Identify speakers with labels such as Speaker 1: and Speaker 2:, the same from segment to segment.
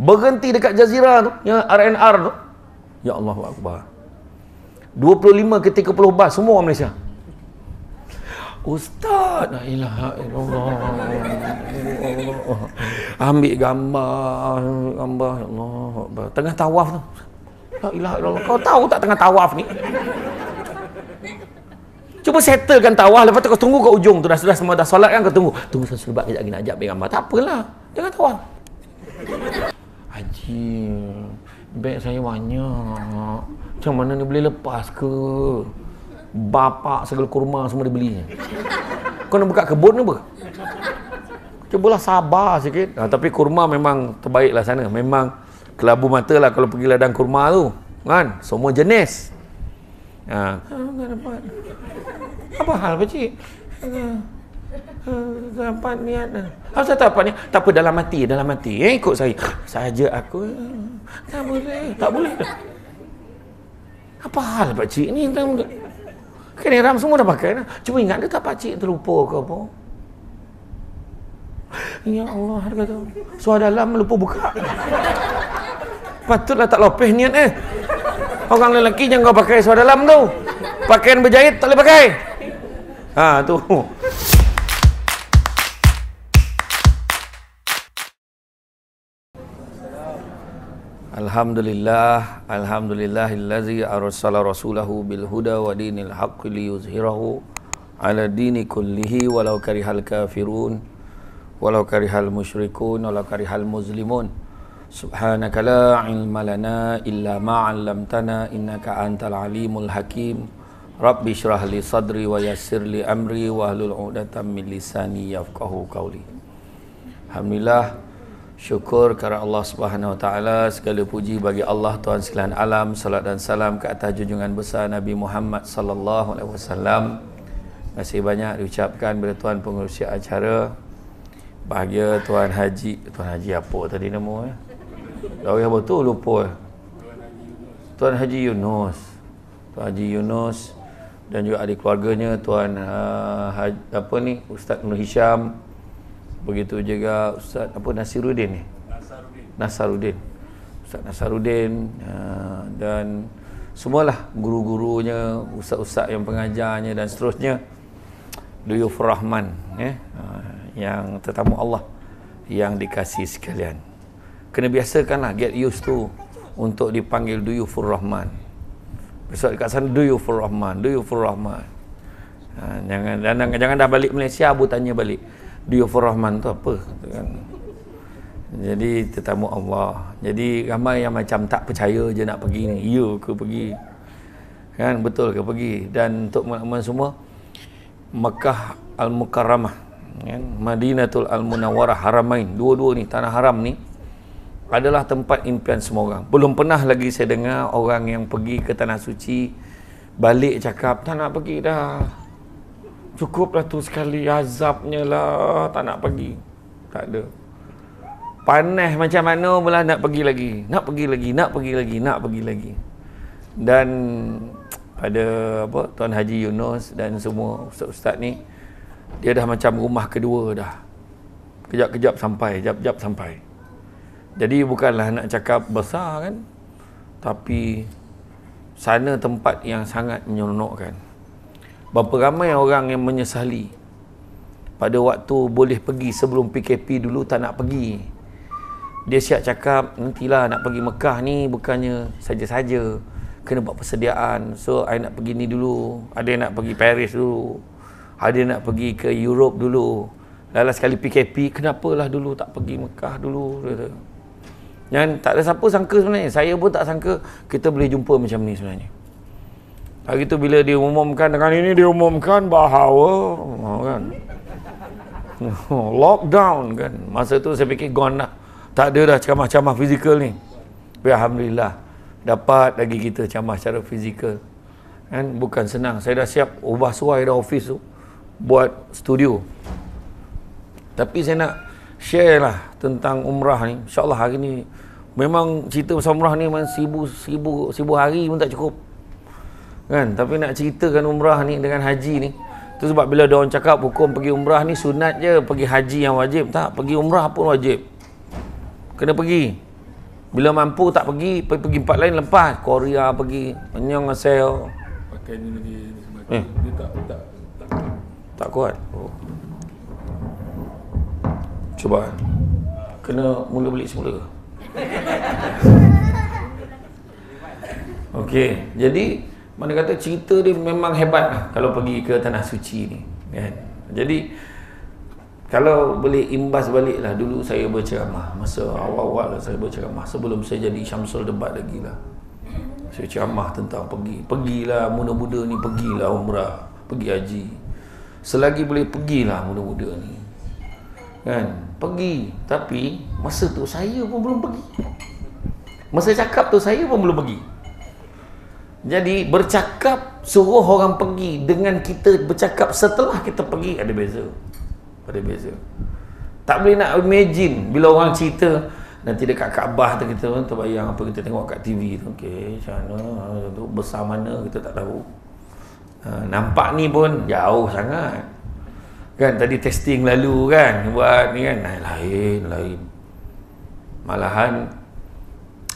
Speaker 1: berhenti dekat jazirah tu ya RNR tu ya Allah akbar 25 ke 30 bas semua orang Malaysia Ustaz la ilaha illallah ambil gambar gambar ya Allah akbar. tengah tawaf tu la ilaha illallah kau tahu tak tengah tawaf ni Cuba settlekan tawaf lepas tu kau tunggu kat ujung tu dah sudah semua dah solat kan kau tunggu. Tunggu sesebab kejap lagi nak ajak pergi gambar. Tak apalah. Jangan tawaf. Haji Beg saya banyak Macam mana ni boleh lepas ke Bapa segala kurma semua dia belinya Kau nak buka kebun apa Cubalah sabar sikit ha, Tapi kurma memang terbaik lah sana Memang kelabu mata lah kalau pergi ladang kurma tu Kan semua jenis ha. Apa hal pakcik Uh, Hmm, dapat niat dah. Eh. Apa tak dapat niat? Tak apa dalam mati, dalam mati. Eh, ikut saya. Saja aku. Tak boleh, tak boleh. Apa hal pak cik ni? Kan ram semua dah pakai dah. Cuba ingat ke tak pak cik terlupa ke apa? Ya Allah, harga tu. Suar dalam lupa buka. Patutlah tak lopeh niat eh. Orang lelaki jangan kau pakai suar dalam tu. Pakaian berjahit tak boleh pakai. Ha tu. Alhamdulillah Alhamdulillah Alladzi arsala rasulahu bil huda wa dinil haqq li yuzhirahu Ala dini kullihi walau karihal kafirun Walau karihal musyrikun Walau karihal muslimun Subhanaka la ilma lana illa ma'allamtana Innaka antal alimul hakim Rabbi syrah li sadri wa yassir li amri Wa ahlul udatan min lisani yafqahu kauli Alhamdulillah Alhamdulillah Syukur kerana Allah Subhanahu Wa Taala segala puji bagi Allah Tuhan sekalian alam salat dan salam ke atas junjungan besar Nabi Muhammad sallallahu alaihi wasallam. Masih banyak diucapkan bila tuan pengurusi acara bahagia tuan Haji tuan Haji apa tadi nama eh? Lawi apa tu lupa. Eh? Tuan Haji Yunus. Tuan Haji Yunus dan juga adik keluarganya tuan uh, ah, Haji, apa ni Ustaz Nur Hisham begitu juga Ustaz apa Nasiruddin ni Nasaruddin Ustaz Nasaruddin ya, dan semualah guru-gurunya Ustaz-Ustaz yang pengajarnya dan seterusnya Duyuf Rahman eh, yang tetamu Allah yang dikasih sekalian kena biasakanlah get used to untuk dipanggil Duyufur Rahman besok dekat sana Duyufur Rahman Duyufur Rahman ha, jangan, jangan, jangan dah balik Malaysia Abu tanya balik Diyufur Rahman tu apa kan. Jadi tetamu Allah Jadi ramai yang macam tak percaya je nak pergi ni Ya ke pergi Kan betul ke pergi Dan untuk teman-teman semua Mekah Al-Mukarramah kan? Madinatul Al-Munawarah Haramain Dua-dua ni tanah haram ni adalah tempat impian semua orang. Belum pernah lagi saya dengar orang yang pergi ke tanah suci balik cakap tak nak pergi dah. Cukuplah tu sekali azabnya lah Tak nak pergi Tak ada Panas macam mana pula nak pergi lagi Nak pergi lagi, nak pergi lagi, nak pergi lagi Dan pada apa Tuan Haji Yunus dan semua ustaz-ustaz ni Dia dah macam rumah kedua dah Kejap-kejap sampai, kejap-kejap sampai Jadi bukanlah nak cakap besar kan Tapi sana tempat yang sangat menyeronokkan berapa ramai orang yang menyesali pada waktu boleh pergi sebelum PKP dulu tak nak pergi dia siap cakap nantilah nak pergi Mekah ni bukannya saja-saja kena buat persediaan so I nak pergi ni dulu ada yang nak pergi Paris dulu ada yang nak pergi ke Europe dulu lalas sekali PKP kenapalah dulu tak pergi Mekah dulu dan tak ada siapa sangka sebenarnya saya pun tak sangka kita boleh jumpa macam ni sebenarnya Hari tu bila dia umumkan dengan ini dia umumkan bahawa oh, kan. Lockdown kan. Masa tu saya fikir gone lah. Tak ada dah ceramah-ceramah fizikal ni. Tapi Alhamdulillah dapat lagi kita camah secara fizikal. Kan bukan senang. Saya dah siap ubah suai dah office tu buat studio. Tapi saya nak share lah tentang umrah ni. InsyaAllah hari ni memang cerita pasal umrah ni memang sibuk, sibuk, sibuk hari pun tak cukup kan tapi nak ceritakan umrah ni dengan haji ni tu sebab bila dia orang cakap hukum pergi umrah ni sunat je pergi haji yang wajib tak pergi umrah pun wajib kena pergi bila mampu tak pergi pergi, pergi empat lain lepas Korea pergi Menyong Asel pakai ni lagi eh. dia tak tak tak kuat, tak kuat. Oh. cuba kena mula balik semula Okey, jadi mana kata cerita dia memang hebat lah kalau pergi ke tanah suci ni kan jadi kalau boleh imbas balik lah dulu saya berceramah masa awal-awal lah saya berceramah sebelum saya jadi Syamsul debat lagi lah saya ceramah tentang pergi pergilah muda-muda ni pergilah umrah pergi haji selagi boleh pergilah muda-muda ni kan pergi tapi masa tu saya pun belum pergi masa cakap tu saya pun belum pergi jadi bercakap suruh orang pergi dengan kita bercakap setelah kita pergi ada beza. Ada beza. Tak boleh nak imagine bila orang cerita nanti dekat Kaabah tu kita tu bayang apa kita tengok kat TV tu. Okey, macam mana tu besar mana kita tak tahu. Ha, nampak ni pun jauh sangat. Kan tadi testing lalu kan buat ni kan lain lain. Malahan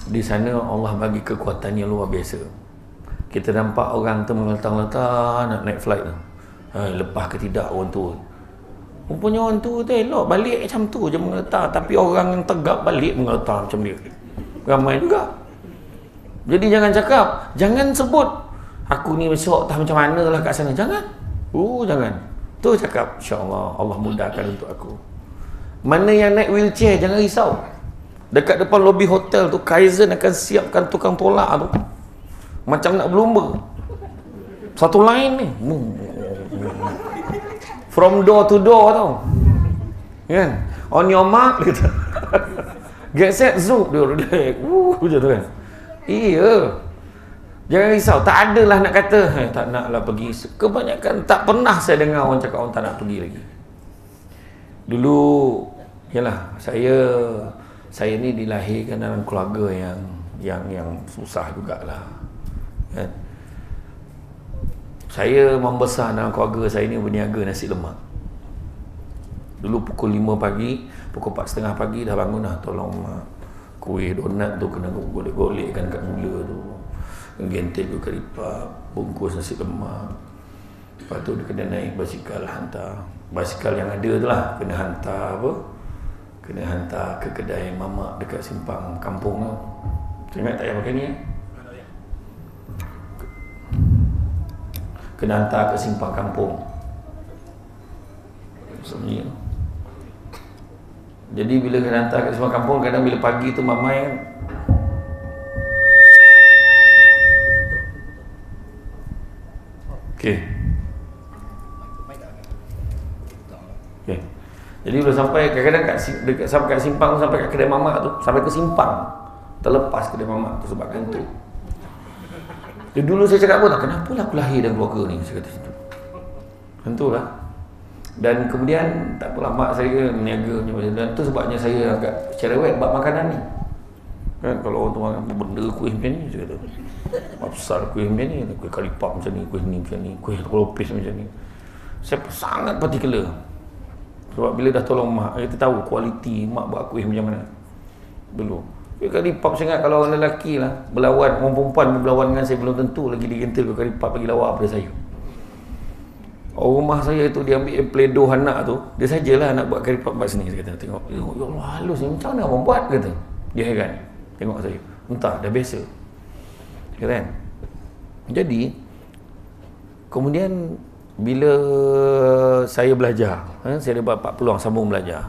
Speaker 1: di sana Allah bagi kekuatan yang luar biasa kita nampak orang tu melantang-lantang nak naik flight tu eh, lepas ke tidak orang tua rupanya orang tua tu elok balik macam tu je mengeletak tapi orang yang tegap balik mengeletak macam dia ramai juga jadi jangan cakap jangan sebut aku ni besok tak macam mana lah kat sana jangan oh jangan tu cakap insyaAllah Allah mudahkan untuk aku mana yang naik wheelchair jangan risau dekat depan lobi hotel tu Kaizen akan siapkan tukang tolak tu macam nak berlumba satu lain ni from door to door tau kan on your mark kata get set zoom dia relax uh, macam tu kan iya jangan risau tak adalah nak kata eh, tak nak lah pergi kebanyakan tak pernah saya dengar orang cakap orang tak nak pergi lagi dulu yalah saya saya ni dilahirkan dalam keluarga yang yang yang susah jugalah kan? saya membesar dalam keluarga saya ni berniaga nasi lemak dulu pukul 5 pagi pukul setengah pagi dah bangun dah tolong mak ah, kuih donat tu kena golek-golek kan kat mula tu gentil tu keripap bungkus nasi lemak lepas tu dia kena naik basikal hantar basikal yang ada tu lah kena hantar apa kena hantar ke kedai mamak dekat simpang kampung tu ingat tak payah pakai ni eh? kena hantar ke simpang kampung sebenarnya jadi bila kena hantar ke simpang kampung kadang bila pagi tu mamai kan Okey. Jadi sudah sampai kadang-kadang kat dekat sampai kat simpang sampai kat kedai mamak tu, sampai ke simpang. Terlepas kedai mamak tu sebab gantung. Dia dulu saya cakap apa ah, tak? Kenapa lah aku lahir dalam keluarga ni? Saya kata situ. Tentulah. Dan kemudian tak apalah mak saya meniaga macam Dan tu sebabnya saya agak cerewet bab makanan ni. Kan kalau orang tuan benda kuih macam ni saya kata. Apa kuih macam ni? Kuih kalipap macam ni, kuih ni macam ni, kuih kelopis macam ni. Saya sangat particular. Sebab bila dah tolong mak, kita tahu kualiti mak buat kuih macam mana. Belum. Dia kali pap sangat kalau orang lelaki lah Berlawan, orang perempuan berlawan dengan saya Belum tentu lagi dia kental kali pap lagi lawak pada saya Orang oh, rumah saya tu dia ambil pledoh anak tu Dia sajalah nak buat kari pap kat sini Dia kata tengok ya, ya Allah halus ni macam mana orang buat kata Dia heran Tengok saya Entah dah biasa Keren. Kan? Jadi Kemudian Bila saya belajar eh, Saya dapat peluang sambung belajar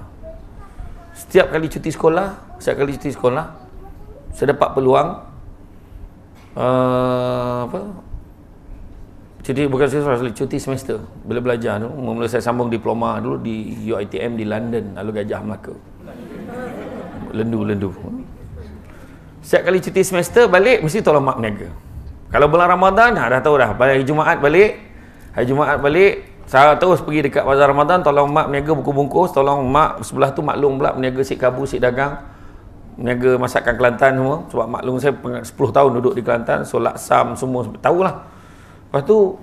Speaker 1: Setiap kali cuti sekolah Setiap kali cuti sekolah Saya dapat peluang uh, Apa Cuti bukan cuti sekolah Cuti semester Bila belajar tu Mula-mula saya sambung diploma dulu Di UITM di London Lalu Gajah Melaka Lendu-lendu Setiap kali cuti semester balik Mesti tolong mak meniaga Kalau bulan Ramadan ah, Dah tahu dah Balik Jumaat balik Hari Jumaat balik saya terus pergi dekat bazar Ramadan, tolong mak meniaga buku bungkus, tolong mak sebelah tu maklum pula meniaga sik kabu, sik dagang niaga masakan Kelantan semua sebab maklum saya 10 tahun duduk di Kelantan so sam semua tahu lah. lepas tu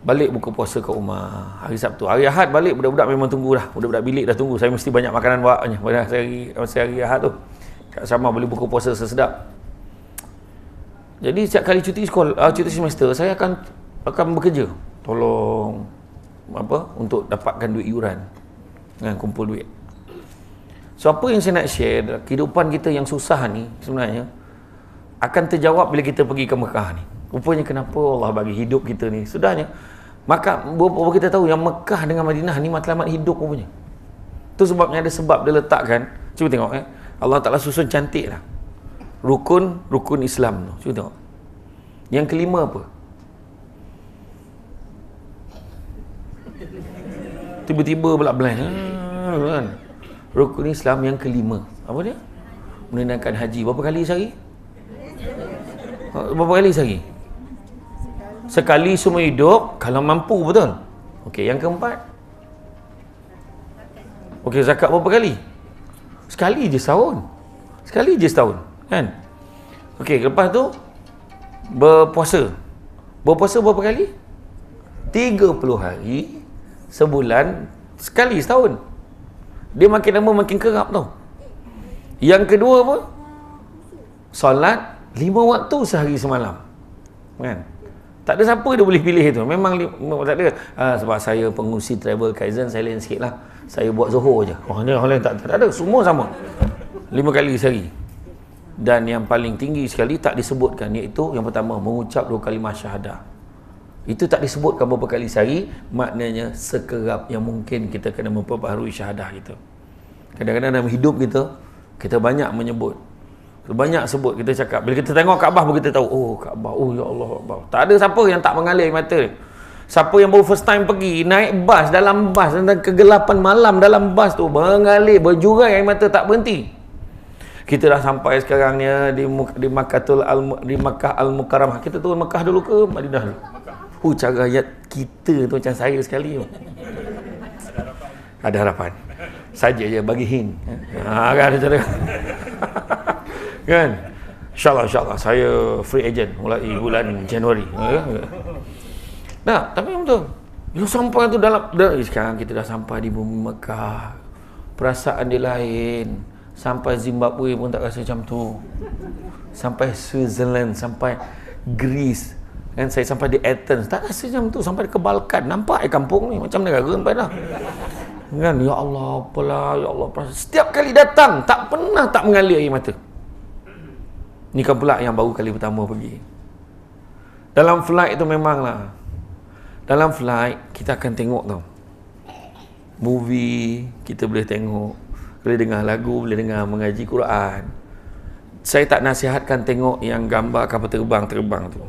Speaker 1: balik buka puasa ke rumah hari Sabtu hari Ahad balik budak-budak memang tunggu dah budak-budak bilik dah tunggu saya mesti banyak makanan buat je pada hari, masa hari Ahad tu kat sama boleh buka puasa sesedap jadi setiap kali cuti sekolah ah, cuti semester saya akan akan bekerja tolong apa untuk dapatkan duit iuran dengan kumpul duit So apa yang saya nak share adalah kehidupan kita yang susah ni sebenarnya akan terjawab bila kita pergi ke Mekah ni. Rupanya kenapa Allah bagi hidup kita ni. Sudahnya. Maka berapa kita tahu yang Mekah dengan Madinah ni matlamat hidup rupanya. Tu sebabnya ada sebab dia letakkan. Cuba tengok eh. Allah Ta'ala susun cantik lah. Rukun, rukun Islam tu. Cuba tengok. Yang kelima apa? Tiba-tiba pula blank. Hmm, kan? rukun Islam yang kelima. Apa dia? Menunaikan haji berapa kali sehari? Ha, berapa kali sehari? Sekali semua hidup kalau mampu betul. Okey, yang keempat. Okey, zakat berapa kali? Sekali je setahun. Sekali je setahun, kan? Okey, lepas tu berpuasa. Berpuasa berapa kali? 30 hari sebulan sekali setahun. Dia makin lama makin kerap tau. Yang kedua apa? Solat lima waktu sehari semalam. Kan? Tak ada siapa dia boleh pilih itu. Memang tak ada. Ah, sebab saya pengusi travel Kaizen, saya lain sikit lah. Saya buat Zohor je. Oh, ni orang lain tak, tak, ada. Semua sama. Lima kali sehari. Dan yang paling tinggi sekali tak disebutkan. Iaitu yang pertama, mengucap dua kalimah syahadah. syahadah. Itu tak disebutkan beberapa kali sehari Maknanya sekerap yang mungkin kita kena memperbaharui syahadah kita Kadang-kadang dalam hidup kita Kita banyak menyebut banyak sebut kita cakap bila kita tengok Kaabah baru kita tahu oh Kaabah oh ya Allah Akbar. tak ada siapa yang tak mengalir mata siapa yang baru first time pergi naik bas dalam bas dalam kegelapan malam dalam bas tu mengalir berjurai air mata tak berhenti kita dah sampai sekarang ni di di Makkah Al di Makkah Al Mukarramah kita turun Makkah dulu ke Madinah dulu Oh, cara ayat kita tu macam saya sekali. Ada harapan. Ada harapan. Saja je bagi hin. Ha, kan ada cara. kan? InsyaAllah, insyaAllah. Saya free agent mulai bulan Januari. Ha? Nah, tapi betul. Bila sampai tu dalam, dalam eh, sekarang kita dah sampai di bumi Mekah. Perasaan dia lain. Sampai Zimbabwe pun tak rasa macam tu. Sampai Switzerland, sampai Greece. Dan saya sampai di Athens. Tak rasa macam tu. Sampai ke Balkan. Nampak eh kampung ni. Macam negara sampai dah. Kan? Ya Allah, apalah. Ya Allah. Apalah. Setiap kali datang, tak pernah tak mengalir air mata. Ni kan pula yang baru kali pertama pergi. Dalam flight tu lah Dalam flight, kita akan tengok tau. Movie, kita boleh tengok. Boleh dengar lagu, boleh dengar mengaji Quran. Saya tak nasihatkan tengok yang gambar kapal terbang-terbang tu.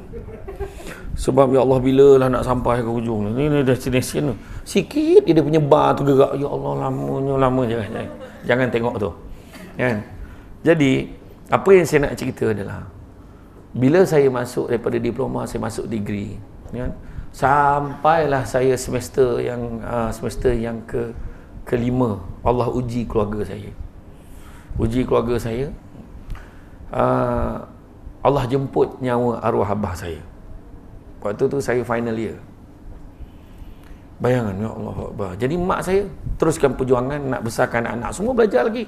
Speaker 1: Sebab ya Allah bila lah nak sampai ke hujung ni. Ni destination tu. Sikit dia punya bar tu gerak. Ya Allah lamanya lama je. Jangan, jangan tengok tu. Kan? Jadi apa yang saya nak cerita adalah bila saya masuk daripada diploma saya masuk degree kan? sampailah saya semester yang uh, semester yang ke kelima Allah uji keluarga saya uji keluarga saya uh, Allah jemput nyawa arwah abah saya Lepas tu saya final year. Bayangan ya Allah Akbar. Jadi mak saya teruskan perjuangan nak besarkan anak semua belajar lagi.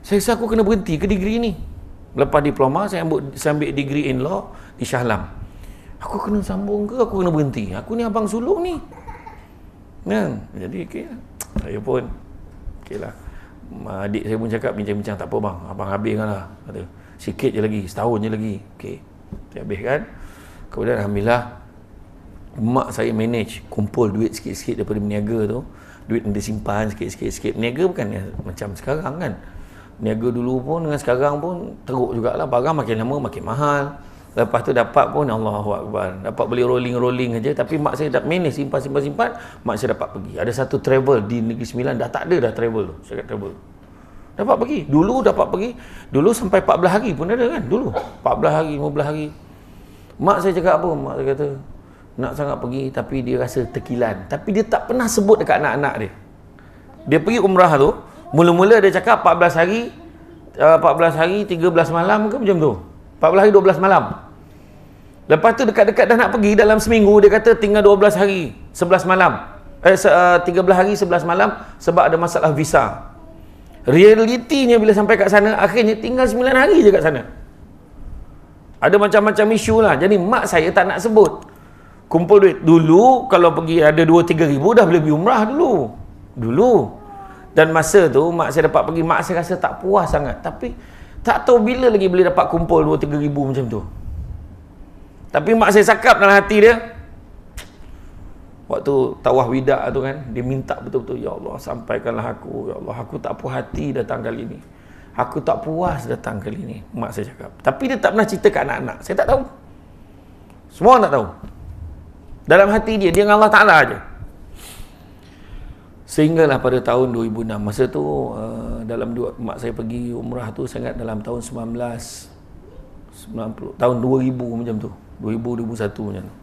Speaker 1: Saya rasa aku kena berhenti ke degree ni. Lepas diploma saya ambil, saya ambil degree in law di Shahlam. Aku kena sambung ke aku kena berhenti? Aku ni abang sulung ni. Nah, ya, jadi okay. Lah. saya pun lah. Adik saya pun cakap bincang-bincang tak apa bang. Abang habiskanlah kata. Sikit je lagi, setahun je lagi. Okey. Saya habiskan kemudian Alhamdulillah mak saya manage kumpul duit sikit-sikit daripada meniaga tu duit yang dia simpan sikit-sikit meniaga bukan ya macam sekarang kan meniaga dulu pun dengan sekarang pun teruk jugalah barang makin lama makin mahal lepas tu dapat pun Allahuakbar dapat beli rolling-rolling aja. tapi mak saya dah manage simpan-simpan-simpan mak saya dapat pergi ada satu travel di Negeri Sembilan dah tak ada dah travel tu saya travel dapat pergi dulu dapat pergi dulu sampai 14 hari pun ada kan dulu 14 hari 15 hari Mak saya cakap apa? Mak saya kata Nak sangat pergi Tapi dia rasa tekilan Tapi dia tak pernah sebut dekat anak-anak dia Dia pergi umrah tu Mula-mula dia cakap 14 hari 14 eh, hari 13 malam ke macam tu 14 hari 12 malam Lepas tu dekat-dekat dah nak pergi Dalam seminggu dia kata tinggal 12 hari 11 malam eh, 13 eh, hari 11 malam Sebab ada masalah visa Realitinya bila sampai kat sana Akhirnya tinggal 9 hari je kat sana ada macam-macam isu lah. Jadi mak saya tak nak sebut. Kumpul duit. Dulu kalau pergi ada 2-3 ribu dah boleh pergi umrah dulu. Dulu. Dan masa tu mak saya dapat pergi, mak saya rasa tak puas sangat. Tapi tak tahu bila lagi boleh dapat kumpul 2-3 ribu macam tu. Tapi mak saya sakap dalam hati dia. Waktu tawah widak tu kan, dia minta betul-betul, Ya Allah sampaikanlah aku. Ya Allah aku tak puas hati datang kali ini. Aku tak puas datang kali ni Mak saya cakap Tapi dia tak pernah cerita kat anak-anak Saya tak tahu Semua orang tak tahu Dalam hati dia Dia dengan Allah Ta'ala je Sehinggalah pada tahun 2006 Masa tu uh, Dalam dua, Mak saya pergi umrah tu Sangat dalam tahun 19 90, Tahun 2000 macam tu 2000-2001 macam tu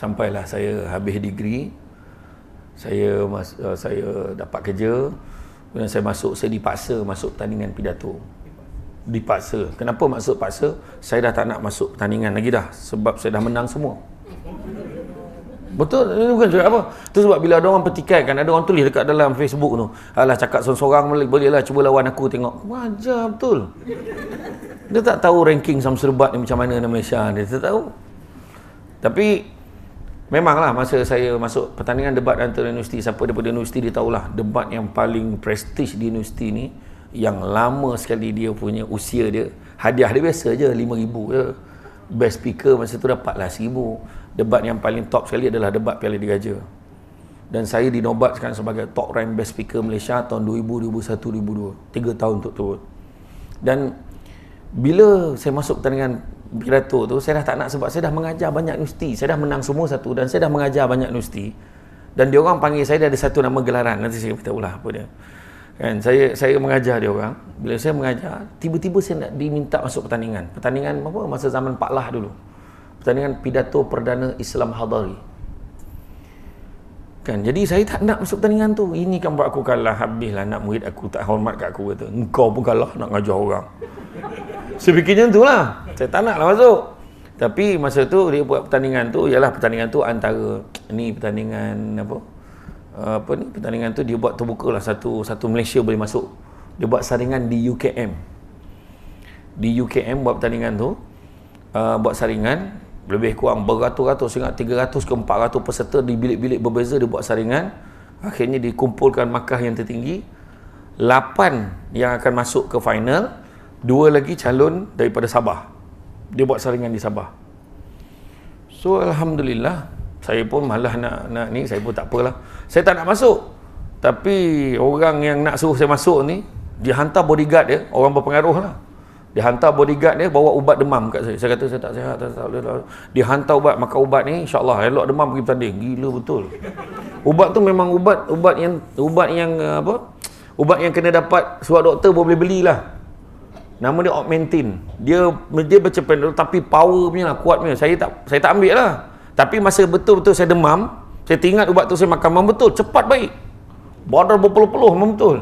Speaker 1: Sampailah saya habis degree Saya mas, uh, Saya dapat kerja Kemudian saya masuk, saya dipaksa masuk pertandingan pidato. Dipaksa. Kenapa masuk paksa? Saya dah tak nak masuk pertandingan lagi dah. Sebab saya dah menang semua. Betul? Ini bukan cakap apa. Itu sebab bila ada orang petikai, kan ada orang tulis dekat dalam Facebook tu. Alah cakap seorang-seorang boleh, boleh lah cuba lawan aku tengok. Wajar betul. Dia tak tahu ranking sama serbat ni macam mana di Malaysia. Dia tak tahu. Tapi Memanglah masa saya masuk pertandingan debat antara universiti Siapa daripada universiti dia tahulah Debat yang paling prestij di universiti ni Yang lama sekali dia punya usia dia Hadiah dia biasa je RM5,000 je Best speaker masa tu dapatlah RM1,000 Debat yang paling top sekali adalah debat Piala Digaja Dan saya dinobatkan sebagai top rank best speaker Malaysia Tahun 2000, 2001, 2002 tiga tahun untuk turut Dan bila saya masuk pertandingan pidato tu saya dah tak nak sebab saya dah mengajar banyak universiti saya dah menang semua satu dan saya dah mengajar banyak universiti dan dia orang panggil saya dia ada satu nama gelaran nanti saya beritahu lah apa dia kan saya saya mengajar dia orang bila saya mengajar tiba-tiba saya nak diminta masuk pertandingan pertandingan apa masa zaman Pak Lah dulu pertandingan pidato perdana Islam Hadari kan jadi saya tak nak masuk pertandingan tu ini kan buat aku kalah lah nak murid aku tak hormat kat aku kata engkau pun kalah nak ngajar orang saya fikirnya tu lah kata tak nak masuk tapi masa tu dia buat pertandingan tu ialah pertandingan tu antara ni pertandingan apa eh, apa ni pertandingan tu dia buat terbuka lah. satu satu Malaysia boleh masuk dia buat saringan di UKM di UKM buat pertandingan tu uh, buat saringan lebih kurang beratus-ratus ingat 300 ke 400 peserta di bilik-bilik berbeza dia buat saringan akhirnya dikumpulkan markah yang tertinggi lapan yang akan masuk ke final dua lagi calon daripada Sabah dia buat saringan di Sabah so Alhamdulillah saya pun malah nak, nak ni saya pun tak apalah saya tak nak masuk tapi orang yang nak suruh saya masuk ni dia hantar bodyguard dia orang berpengaruh lah dia hantar bodyguard dia bawa ubat demam kat saya saya kata saya tak sihat tak, tak, tak, dia hantar ubat makan ubat ni insyaAllah elok demam pergi bertanding gila betul ubat tu memang ubat ubat yang ubat yang apa ubat yang kena dapat surat doktor boleh belilah nama dia augmentin dia dia macam panadol tapi power punya lah kuat punya saya tak saya tak ambil lah tapi masa betul-betul saya demam saya teringat ubat tu saya makan memang betul cepat baik bodoh berpeluh-peluh memang betul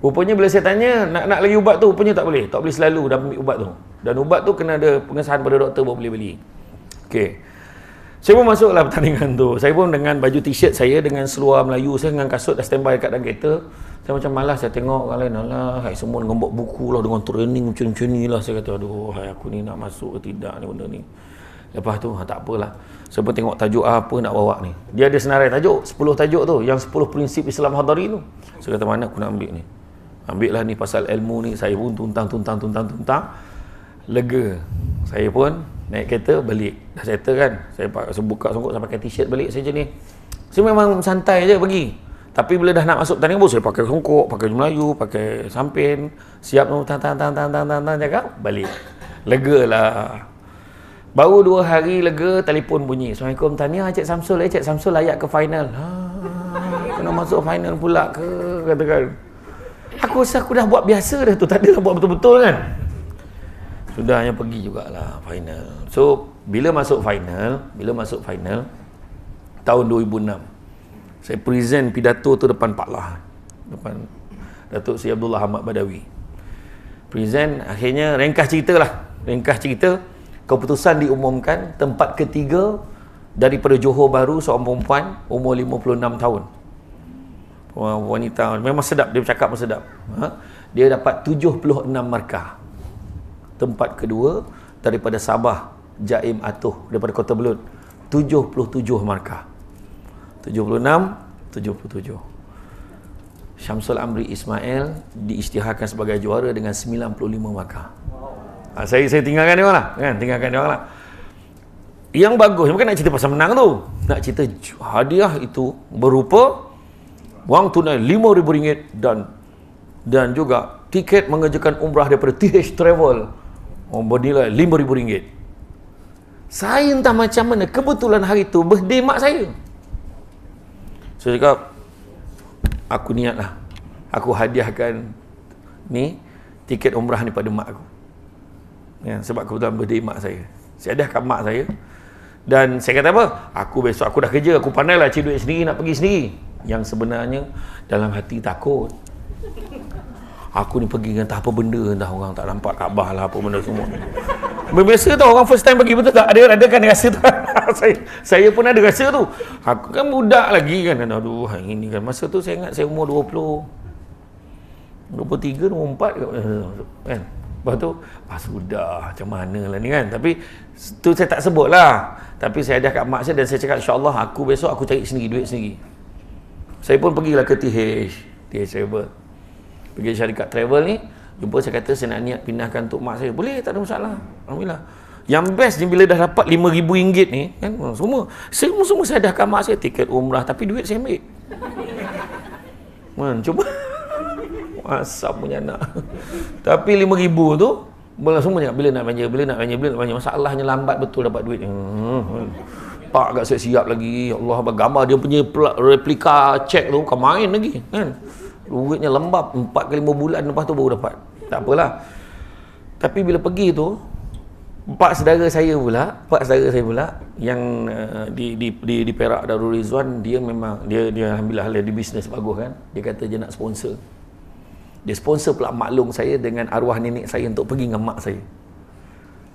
Speaker 1: rupanya bila saya tanya nak nak lagi ubat tu rupanya tak boleh tak boleh selalu dah ambil ubat tu dan ubat tu kena ada pengesahan pada doktor baru boleh beli okey saya pun masuklah pertandingan tu. Saya pun dengan baju t-shirt saya, dengan seluar Melayu saya, dengan kasut dah standby dekat dalam kereta. Saya macam malas, saya tengok orang lain. Alah, hai, semua dengan buat buku lah, dengan training macam-macam ni lah. Saya kata, aduh, hai, aku ni nak masuk ke tidak ni benda ni. Lepas tu, ha, tak apalah. Saya pun tengok tajuk apa nak bawa ni. Dia ada senarai tajuk, 10 tajuk tu. Yang 10 prinsip Islam Hadari tu. Saya kata, mana aku nak ambil ni? Ambil lah ni pasal ilmu ni. Saya pun tuntang, tuntang, tuntang, tuntang. Lega. Saya pun naik kereta balik dah settle kan saya pakai buka songkok saya pakai t-shirt balik saya je ni saya memang santai je pergi tapi bila dah nak masuk tanding pun saya pakai songkok pakai Melayu pakai sampin siap tu tang tang tang tang tang tang jaga balik lega lah baru dua hari lega telefon bunyi Assalamualaikum tanya Encik Samsul eh, Encik Samsul layak ke final ha, kena masuk final pula ke katakan aku rasa aku dah buat biasa dah tu tak lah buat betul-betul kan sudah yang pergi jugalah final so bila masuk final bila masuk final tahun 2006 saya present pidato tu depan Pak Lah depan Datuk Seri Abdullah Ahmad Badawi present akhirnya ringkas cerita lah ringkas cerita keputusan diumumkan tempat ketiga daripada Johor Baru seorang perempuan umur 56 tahun wanita memang sedap dia bercakap pun sedap ha? dia dapat 76 markah tempat kedua daripada Sabah Jaim Atuh daripada Kota Belud 77 markah 76 77 Syamsul Amri Ismail diisytiharkan sebagai juara dengan 95 markah wow. Ah, ha, saya saya tinggalkan dia lah kan tinggalkan dia lah yang bagus bukan nak cerita pasal menang tu nak cerita hadiah itu berupa wang tunai RM5,000 dan dan juga tiket mengerjakan umrah daripada TH Travel Oh, bernilai lima ribu ringgit. Saya entah macam mana, kebetulan hari itu birthday mak saya. Saya cakap, aku niatlah. Aku hadiahkan ni, tiket umrah ni pada mak aku. Ya, sebab kebetulan birthday mak saya. Saya hadiahkan mak saya. Dan saya kata apa? Aku besok aku dah kerja, aku pandailah cari duit sendiri, nak pergi sendiri. Yang sebenarnya, dalam hati takut. Aku ni pergi dengan tak apa benda entah orang tak nampak Kaabah lah apa benda semua. Biasa tu orang first time pergi betul tak? Ada ada kan rasa tu. saya saya pun ada rasa tu. Aku kan muda lagi kan. Aduh, hang ini kan masa tu saya ingat saya umur 20. 23, 24 ke, eh, kan. Lepas tu, ah, sudah macam mana lah ni kan. Tapi tu saya tak sebut lah. Tapi saya ada kat mak saya dan saya cakap insyaAllah aku besok aku cari sendiri duit sendiri. Saya pun pergilah ke TH. TH Cyber pergi syarikat travel ni jumpa saya kata saya nak niat pindahkan untuk mak saya boleh tak ada masalah Alhamdulillah yang best ni bila dah dapat RM5,000 ni kan oh, semua semua, semua saya dah mak saya tiket umrah tapi duit saya ambil Man, cuba asap punya anak tapi RM5,000 tu bila semua cakap bila nak banyak bila nak banyak bila nak banyak masalahnya lambat betul dapat duit hmm. pak hmm. agak siap-siap lagi ya Allah gambar dia punya replika cek tu bukan main lagi kan Rugutnya lembab 4 ke 5 bulan lepas tu baru dapat. Tak apalah. Tapi bila pergi tu empat saudara saya pula, empat saudara saya pula yang uh, di, di di di Perak Darul Rizwan dia memang dia dia alhamdulillah dia di bisnes bagus kan. Dia kata dia nak sponsor. Dia sponsor pula maklum saya dengan arwah nenek saya untuk pergi dengan mak saya.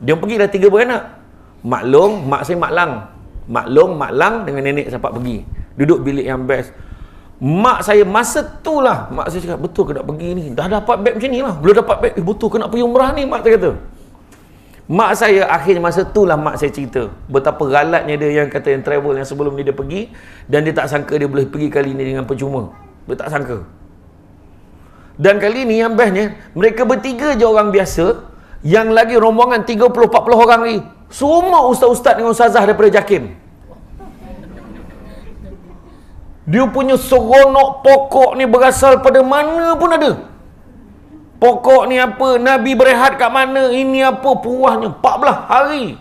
Speaker 1: Dia pergi dah tiga beranak. Maklong, mak saya maklang. Maklong, maklang dengan nenek sempat pergi. Duduk bilik yang best. Mak saya masa tu lah Mak saya cakap betul ke nak pergi ni Dah dapat beg macam ni lah Belum dapat beg eh, Betul ke nak pergi umrah ni Mak saya kata Mak saya akhirnya masa tu lah mak saya cerita Betapa ralatnya dia yang kata yang travel yang sebelum ni dia pergi Dan dia tak sangka dia boleh pergi kali ni dengan percuma Dia tak sangka Dan kali ni yang bestnya Mereka bertiga je orang biasa Yang lagi rombongan 30-40 orang ni Semua ustaz-ustaz dengan ustazah daripada Jakim dia punya seronok pokok ni berasal pada mana pun ada. Pokok ni apa? Nabi berehat kat mana? Ini apa? Puahnya empat belah hari.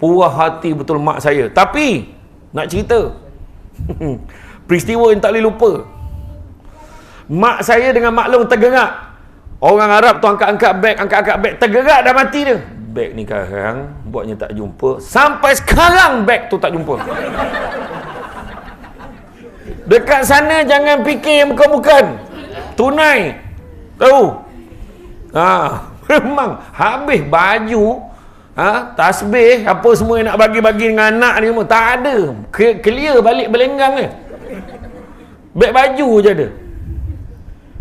Speaker 1: Puah hati betul mak saya. Tapi, nak cerita. Peristiwa yang tak boleh lupa. Mak saya dengan Mak Long tergerak. Orang Arab tu angkat-angkat beg, angkat-angkat beg. Tergerak dah mati dia. Beg ni sekarang, buatnya tak jumpa. Sampai sekarang beg tu tak jumpa. Dekat sana jangan fikir yang bukan-bukan. Tunai. Tahu? Ha, memang habis baju, ha, tasbih, apa semua yang nak bagi-bagi dengan anak ni semua. Tak ada. Clear balik belenggang ni. Beg baju je ada.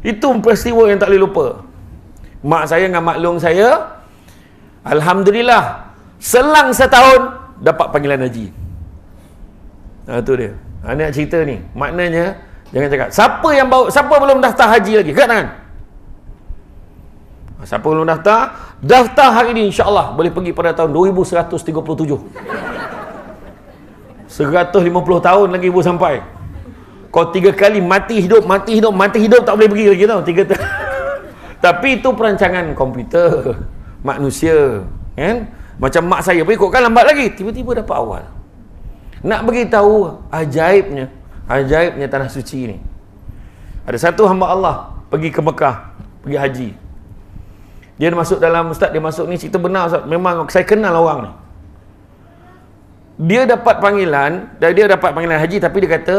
Speaker 1: Itu peristiwa yang tak boleh lupa. Mak saya dengan mak long saya, Alhamdulillah, selang setahun, dapat panggilan haji. Ha, itu dia. Ha, nak cerita ni. Maknanya, jangan cakap. Siapa yang bawa, siapa belum daftar haji lagi? Kekat tangan. Ha, siapa belum daftar? Daftar hari ni insyaAllah boleh pergi pada tahun 2137. 150 tahun lagi pun sampai. Kau tiga kali mati hidup, mati hidup, mati hidup tak boleh pergi lagi tau. Tiga tahun. Tapi itu perancangan komputer. Manusia. Kan? Macam mak saya pun ikutkan lambat lagi. Tiba-tiba dapat awal nak bagi tahu ajaibnya ajaibnya tanah suci ini ada satu hamba Allah pergi ke Mekah pergi haji dia masuk dalam ustaz dia masuk ni cerita benar ustaz memang saya kenal orang ni dia dapat panggilan dan dia dapat panggilan haji tapi dia kata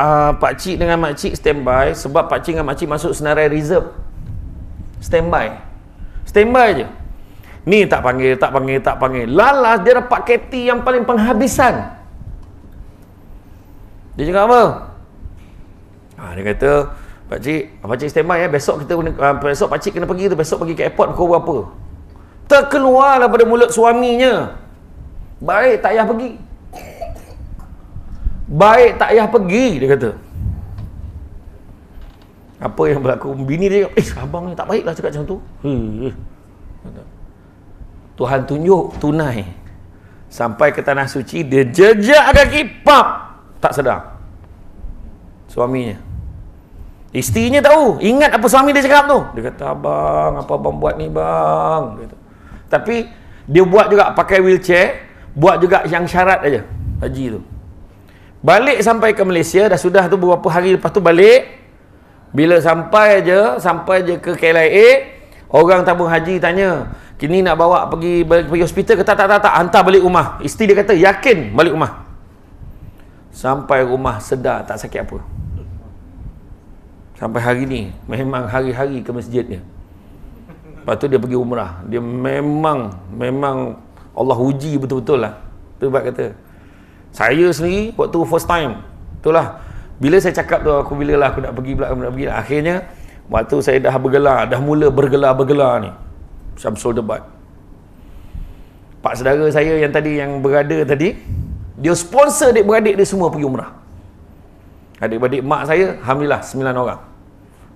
Speaker 1: uh, pak cik dengan mak cik standby sebab pak cik dengan mak cik masuk senarai reserve standby standby je ni tak panggil tak panggil tak panggil lalas dia dapat KT yang paling penghabisan dia cakap apa? Ha, dia kata, Pak Cik, Pak Cik standby eh, besok kita uh, besok Pak Cik kena pergi tu, besok pergi ke airport pukul berapa? Terkeluar pada mulut suaminya. Baik tak payah pergi. Baik tak payah pergi, dia kata. Apa yang berlaku? Bini dia, eh abang ni tak baiklah cakap macam tu. Hmm. Tuhan tunjuk tunai. Sampai ke tanah suci, dia jejak kaki, pap! tak sedar suaminya istrinya tahu ingat apa suami dia cakap tu dia kata abang apa abang buat ni bang kata. tapi dia buat juga pakai wheelchair buat juga yang syarat aja haji tu balik sampai ke Malaysia dah sudah tu beberapa hari lepas tu balik bila sampai aja sampai aja ke KLIA orang tabung haji tanya kini nak bawa pergi pergi hospital ke tak tak tak, tak. hantar balik rumah isteri dia kata yakin balik rumah Sampai rumah sedar tak sakit apa Sampai hari ni Memang hari-hari ke masjid dia Lepas tu dia pergi umrah Dia memang Memang Allah uji betul-betul lah Tu buat kata Saya sendiri Waktu first time tu lah. Bila saya cakap tu Aku bila lah aku nak pergi pula Aku nak pergi lah. Akhirnya Waktu saya dah bergelar Dah mula bergelar-bergelar ni Syamsul debat Pak saudara saya yang tadi Yang berada tadi dia sponsor adik-beradik dia semua pergi umrah adik-beradik mak saya Alhamdulillah sembilan orang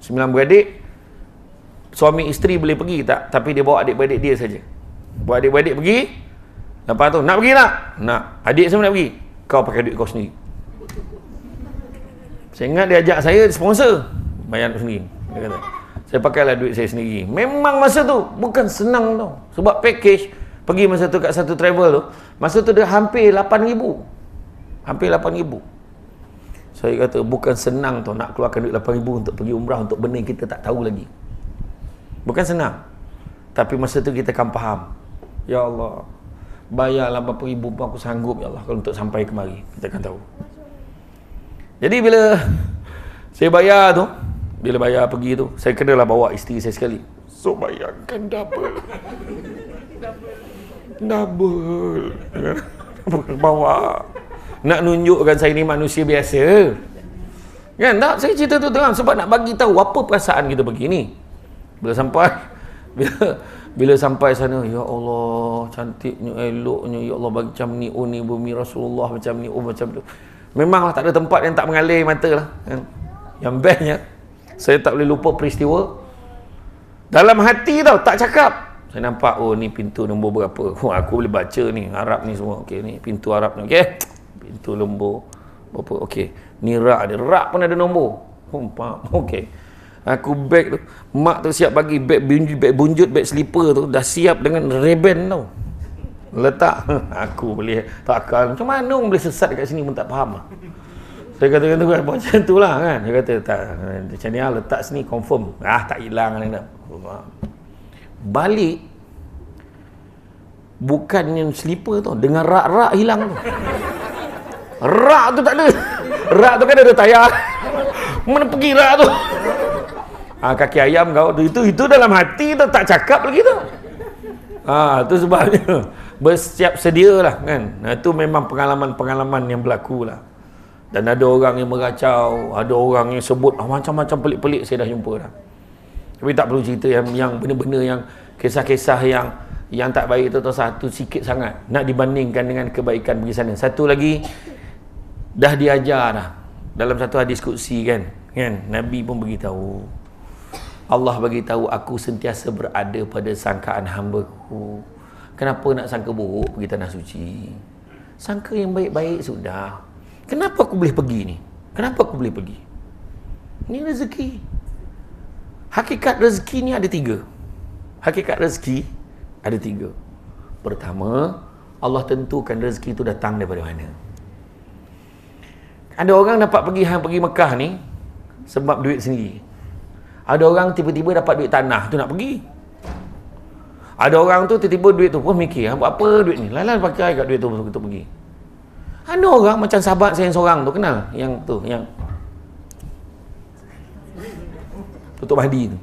Speaker 1: sembilan beradik suami isteri boleh pergi tak tapi dia bawa adik-beradik dia saja buat adik-beradik pergi lepas tu nak pergi tak nak adik semua nak pergi kau pakai duit kau sendiri saya ingat dia ajak saya sponsor bayar duit sendiri dia kata saya pakailah duit saya sendiri memang masa tu bukan senang tau sebab package Pergi masa tu kat satu travel tu. Masa tu dia hampir 8 ribu, Hampir 8 ribu. Saya kata bukan senang tu nak keluarkan duit ribu untuk pergi umrah untuk benda kita tak tahu lagi. Bukan senang. Tapi masa tu kita akan faham. Ya Allah. bayar Bayarlah berapa ribu pun aku sanggup ya Allah kalau untuk sampai kemari. Kita akan tahu. Jadi bila saya bayar tu. Bila bayar pergi tu. Saya kenalah bawa isteri saya sekali. So bayangkan
Speaker 2: double. double
Speaker 1: double ke bawa nak nunjukkan saya ni manusia biasa kan tak saya cerita tu terang sebab nak bagi tahu apa perasaan kita pergi ni bila sampai bila bila sampai sana ya Allah cantiknya eloknya ya Allah bagi macam ni oh ni bumi Rasulullah macam ni oh macam tu Memang tak ada tempat yang tak mengalir mata lah kan? yang bestnya saya tak boleh lupa peristiwa dalam hati tau tak cakap saya nampak oh ni pintu nombor berapa oh, aku boleh baca ni Arab ni semua okey ni pintu Arab ni okey pintu nombor berapa okey ni rak ada rak pun ada nombor humpak oh, okey aku beg tu mak tu siap bagi beg bunjut beg bunjut beg slipper tu dah siap dengan reben tau letak aku boleh takkan macam mana boleh sesat kat sini pun tak faham lah. saya kata tu lah, kan macam tulah kan saya kata tak macam ni ah letak sini confirm ah tak hilang ni nak balik bukan yang sleeper tu dengan rak-rak hilang tu rak tu tak ada rak tu kan ada tayar mana pergi rak tu ha, kaki ayam kau tu itu, itu dalam hati tu tak cakap lagi tu ha, tu sebabnya bersiap sedia lah kan nah, ha, tu memang pengalaman-pengalaman yang berlaku lah dan ada orang yang meracau ada orang yang sebut ah, macam-macam pelik-pelik saya dah jumpa dah tapi tak perlu cerita yang yang benar benda yang kisah-kisah yang yang tak baik itu atau satu sikit sangat nak dibandingkan dengan kebaikan pergi sana. Satu lagi dah diajar dah dalam satu hadis kutsi kan. Kan Nabi pun beritahu Allah bagi tahu aku sentiasa berada pada sangkaan hamba-Ku. Kenapa nak sangka buruk pergi tanah suci? Sangka yang baik-baik sudah. Kenapa aku boleh pergi ni? Kenapa aku boleh pergi? Ini rezeki. Hakikat rezeki ni ada tiga. Hakikat rezeki ada tiga. Pertama, Allah tentukan rezeki itu datang daripada mana. Ada orang dapat pergi hang pergi Mekah ni sebab duit sendiri. Ada orang tiba-tiba dapat duit tanah tu nak pergi. Ada orang tu tiba-tiba duit tu pun mikir, ah, buat apa duit ni? Lain-lain pakai kat duit tu untuk pergi. Ada orang macam sahabat saya yang seorang tu kenal yang tu yang Tutup Mahdi tu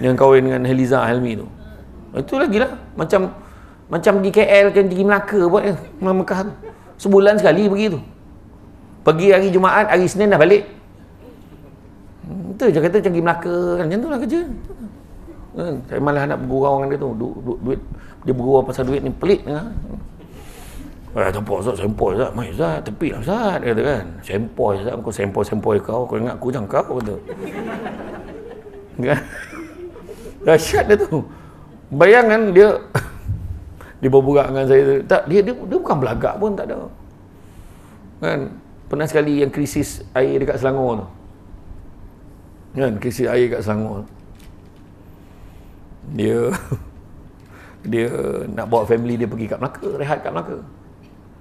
Speaker 1: Yang kahwin dengan Heliza Helmi tu Itu lagi lah Macam Macam pergi KL kan pergi Melaka buat eh, Melaka Mekah tu Sebulan sekali pergi tu Pergi hari Jumaat Hari Senin dah balik Itu hmm, je kata macam pergi Melaka kan Macam tu lah kerja kan? Saya malah nak bergurau dengan dia tu du, du, Duit Dia bergurau pasal duit ni pelik kan? Eh, tak apa, Ustaz, sempoi, Ustaz. Mai, Ustaz, tepi lah, Ustaz, kata kan. Sempoi, Ustaz, kau sempoi, sempoi kau. Kau ingat aku jangan kau, kata. Kan? Dahsyat dia tu. Bayangan dia dia berbual dengan saya tu. Tak dia, dia dia bukan belagak pun tak ada. Kan? Pernah sekali yang krisis air dekat Selangor tu. Kan? Krisis air dekat Selangor. Dia dia nak bawa family dia pergi kat Melaka, rehat kat Melaka.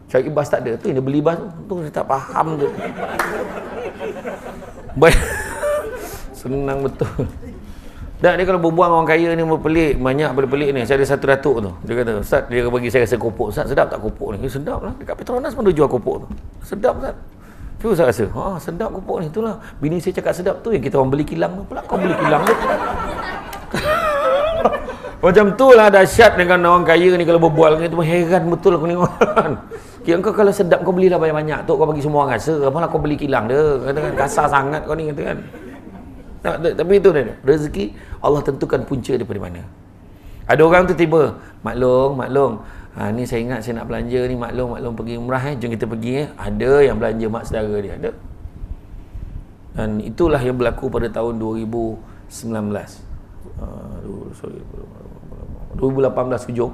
Speaker 1: Cari bas tak ada. Tu dia beli bas tu. Tu saya tak faham tu. Baik. Senang betul. Dan dia kalau berbuang orang kaya ni pelik, banyak boleh pelik ni. Saya ada satu ratu tu. Dia kata, Ustaz, dia akan bagi saya rasa kopok. Ustaz, sedap tak kopok ni? Eh, sedap lah. Dekat Petronas pun dia jual kopok tu. Sedap, kan? Cuba saya rasa, ha, sedap kopok ni. Itulah, bini saya cakap sedap tu yang eh, kita orang beli kilang tu. Pula kau beli kilang tu. Macam tu lah dahsyat dengan orang kaya ni kalau berbual ni. Tu heran betul aku ni. Kira kau kalau sedap kau belilah banyak-banyak tu. Kau bagi semua orang rasa. Apalah kau beli kilang dia. Kata kan, kasar sangat kau ni. Kata kan. Tak, tapi itu dia. Rezeki Allah tentukan punca daripada mana. Ada orang tu tiba, maklong, maklong. Ha, ni saya ingat saya nak belanja ni, maklong, maklong pergi umrah eh. Jom kita pergi eh. Ada yang belanja mak saudara dia. Ada. Dan itulah yang berlaku pada tahun 2019. Uh, 2018 hujung.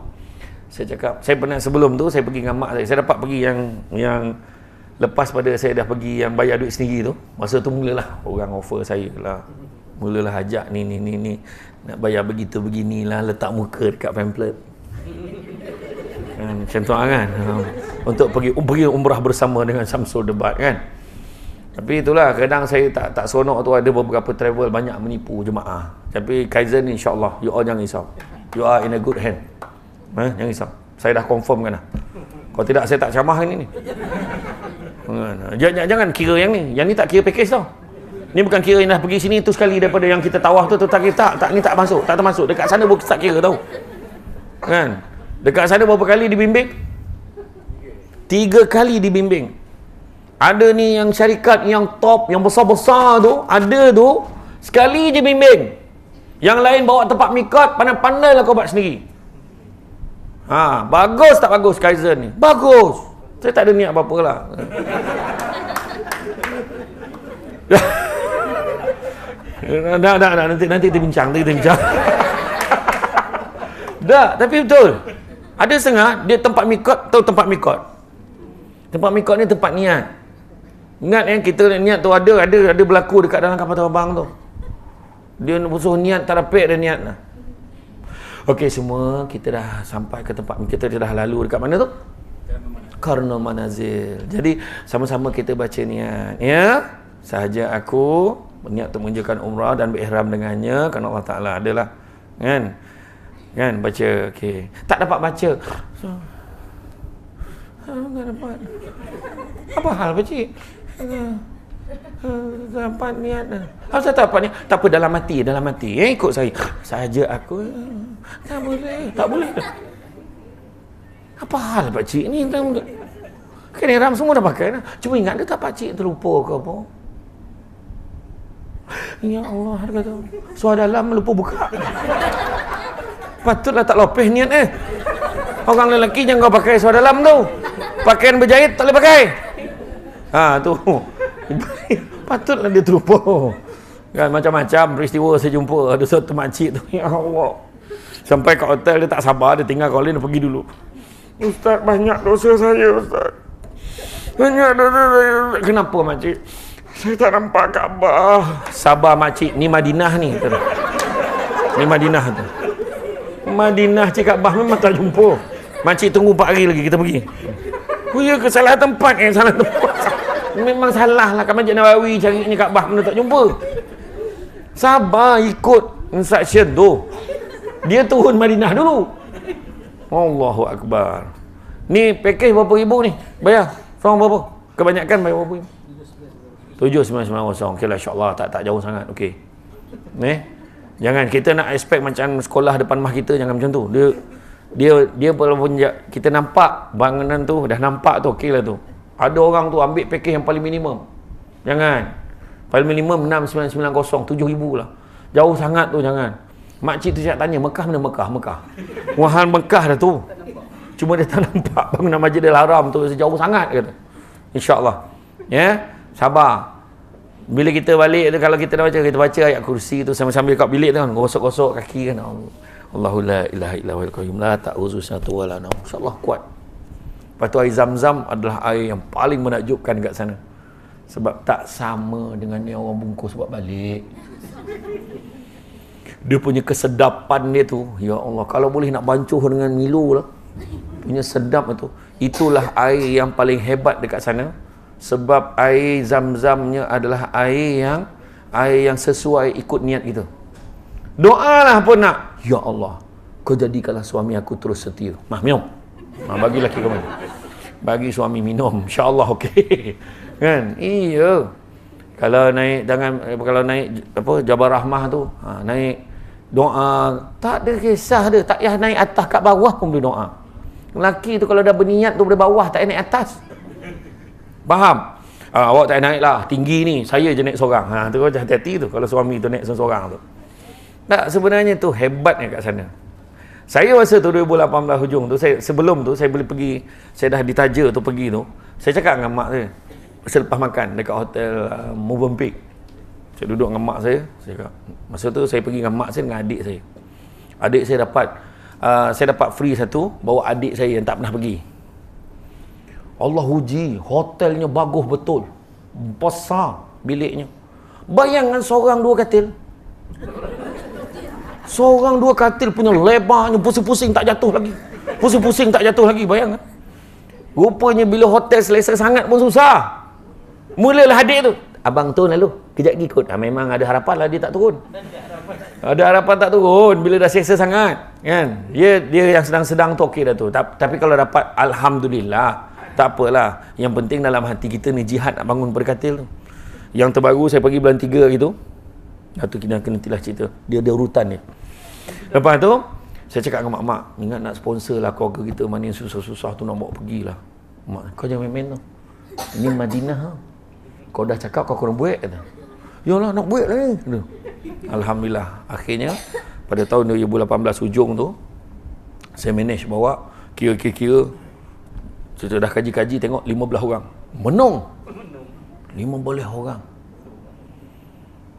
Speaker 1: Saya cakap, saya pernah sebelum tu, saya pergi dengan mak saya. Saya dapat pergi yang yang Lepas pada saya dah pergi yang bayar duit sendiri tu, masa tu mulalah orang offer saya lah. Mulalah ajak ni ni ni ni nak bayar begitu begini lah, letak muka dekat pamphlet. Kan, macam tu lah kan. Ha. Untuk pergi pergi umrah bersama dengan Samsul Debat kan. Tapi itulah kadang saya tak tak seronok tu ada beberapa travel banyak menipu jemaah. Tapi Kaizen insya-Allah you all jangan risau. You are in a good hand. Ha, jangan risau. Saya dah confirmkan dah. Kalau tidak saya tak camah ni ni jangan, jangan kira yang ni yang ni tak kira package tau ni bukan kira yang dah pergi sini tu sekali daripada yang kita tawah tu, tu tak, kira, tak, tak ni tak masuk tak termasuk dekat sana pun tak kira tau kan dekat sana berapa kali dibimbing tiga kali dibimbing ada ni yang syarikat yang top yang besar-besar tu ada tu sekali je bimbing yang lain bawa tempat mikot pandai pandai lah kau buat sendiri Ha, bagus tak bagus Kaizen ni? Bagus saya tak ada niat apa-apa lah dah, dah, dah, nanti, nanti kita bincang nanti kita bincang dah, tapi betul ada setengah, dia tempat mikot tahu tempat mikot tempat mikot ni tempat niat ingat yang eh, kita niat tu ada, ada ada berlaku dekat dalam kapal terbang tu dia musuh niat tak rapik dia niat lah. Okey semua kita dah sampai ke tempat mikot. kita dah lalu dekat mana tu? karena manazil. Jadi sama-sama kita baca niat ya. Sahaja aku niat untuk menunjukkan umrah dan berihram dengannya kerana Allah Taala adalah kan. Kan baca Okay. Tak dapat baca. So, ha, tak dapat. Apa hal baca? Ha, ha, tak dapat niat dah. Apa tak dapat ni? Tak apa dalam mati, dalam mati. Eh ya, ikut saya. Saja aku. Tak boleh. Tak boleh apa hal pak cik ni kan, kan ram semua dah pakai cuma ingat ke tak pak cik terlupa ke apa ya Allah harga tu suara dalam lupa buka patutlah tak lopeh niat eh orang lelaki jangan kau pakai suara dalam tu pakaian berjahit tak boleh pakai ha tu patutlah dia terlupa kan macam-macam peristiwa saya jumpa ada satu makcik tu ya Allah sampai kat hotel dia tak sabar dia tinggal calling dia pergi dulu Ustaz banyak dosa saya Ustaz Banyak dosa saya Ustaz. Kenapa makcik? Saya tak nampak Kaabah Sabar makcik ni Madinah ni tu. Ni Madinah tu Madinah cik Kaabah memang tak jumpa Makcik tunggu 4 hari lagi kita pergi Oh ya ke salah tempat eh salah tempat Memang salah lah kat Majid Nawawi cari ni Kaabah mana tak jumpa Sabar ikut instruction tu Dia turun Madinah dulu Allahu Akbar. Ni pakej berapa ribu ni? Bayar. Sama berapa? Kebanyakan bayar berapa ribu? Tujuh sembilan sembilan kosong. Okey lah insyaAllah tak, tak jauh sangat. Okey. Ni. Jangan kita nak expect macam sekolah depan mah kita. Jangan macam tu. Dia dia dia walaupun kita nampak bangunan tu dah nampak tu okey lah tu ada orang tu ambil pakej yang paling minimum jangan paling minimum enam sembilan sembilan tujuh ribu lah jauh sangat tu jangan Makcik tu siap tanya, Mekah mana Mekah? Mekah. Wahan Mekah dah tu. Cuma dia tak nampak bangunan dia Haram tu sejauh sangat kata. insya Ya, yeah? sabar. Bila kita balik tu kalau kita dah baca kita baca ayat kursi tu sambil-sambil kat bilik tu kan gosok-gosok kaki kan. Allahu la ilaha illa huwal qayyum la ta'uzu sanatu wa la nawm. kuat. Lepas tu air zam-zam adalah air yang paling menakjubkan kat sana. Sebab tak sama dengan yang orang bungkus buat balik dia punya kesedapan dia tu ya Allah kalau boleh nak bancuh dengan milu, lah punya sedap tu itulah air yang paling hebat dekat sana sebab air zam-zamnya adalah air yang air yang sesuai ikut niat kita doalah pun nak ya Allah kau jadikanlah suami aku terus setia mah minum mah bagi laki kau minum bagi suami minum insyaallah okey kan iya kalau naik jangan eh, kalau naik apa Jabar Rahmah tu ha, naik doa tak ada kisah dia tak payah naik atas kat bawah pun boleh doa lelaki tu kalau dah berniat tu boleh bawah tak payah naik atas faham uh, awak tak payah naik lah tinggi ni saya je naik seorang ha, tu macam hati-hati tu kalau suami tu naik seorang tu tak sebenarnya tu hebatnya kat sana saya masa tu 2018 hujung tu saya, sebelum tu saya boleh pergi saya dah ditaja tu pergi tu saya cakap dengan mak saya selepas makan dekat hotel uh, Movenpick saya duduk dengan mak saya, saya kata, masa tu saya pergi dengan mak saya dengan adik saya. Adik saya dapat uh, saya dapat free satu bawa adik saya yang tak pernah pergi. Allah huji hotelnya bagus betul. Besar biliknya. Bayangkan seorang dua katil. Seorang dua katil punya lebarnya pusing-pusing tak jatuh lagi. Pusing-pusing tak jatuh lagi, bayangkan. Rupanya bila hotel selesa sangat pun susah. Mulalah adik tu. Abang tu lalu kejap lagi ikut ha, memang ada harapan lah dia tak turun ada harapan tak turun bila dah seksa sangat kan dia dia yang sedang-sedang tu okey dah tu tapi kalau dapat Alhamdulillah tak apalah yang penting dalam hati kita ni jihad nak bangun perkatil tu yang terbaru saya pergi bulan 3 hari tu Lepas kita kena cerita Dia ada urutan ni. Lepas tu Saya cakap dengan mak-mak Ingat nak sponsor lah keluarga kita Mana yang susah-susah tu nak bawa pergi lah Mak kau jangan main-main tu Ini Madinah ha? Kau dah cakap kau kurang buat kata Yalah nak buat lah ni. Alhamdulillah. Akhirnya pada tahun 2018 hujung tu saya manage bawa kira-kira kita dah kaji-kaji tengok 15 orang. Menung. 15 orang.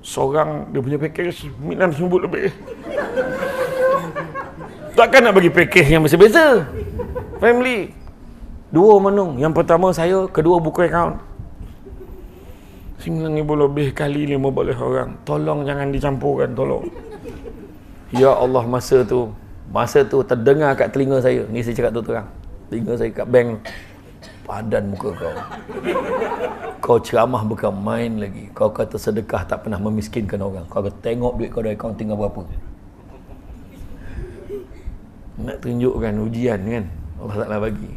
Speaker 1: Seorang dia punya pakej 9 sumbut lebih. Takkan nak bagi pakej yang berbeza-beza. Family. Dua menung. Yang pertama saya, kedua buku account. 90 lebih kali boleh orang tolong jangan dicampurkan tolong ya Allah masa tu masa tu terdengar kat telinga saya ni saya cakap tu terang telinga saya kat bank padan muka kau kau ceramah bukan main lagi kau kata sedekah tak pernah memiskinkan orang kau kata tengok duit kau dari kau tinggal berapa nak tunjukkan ujian kan Allah taklah bagi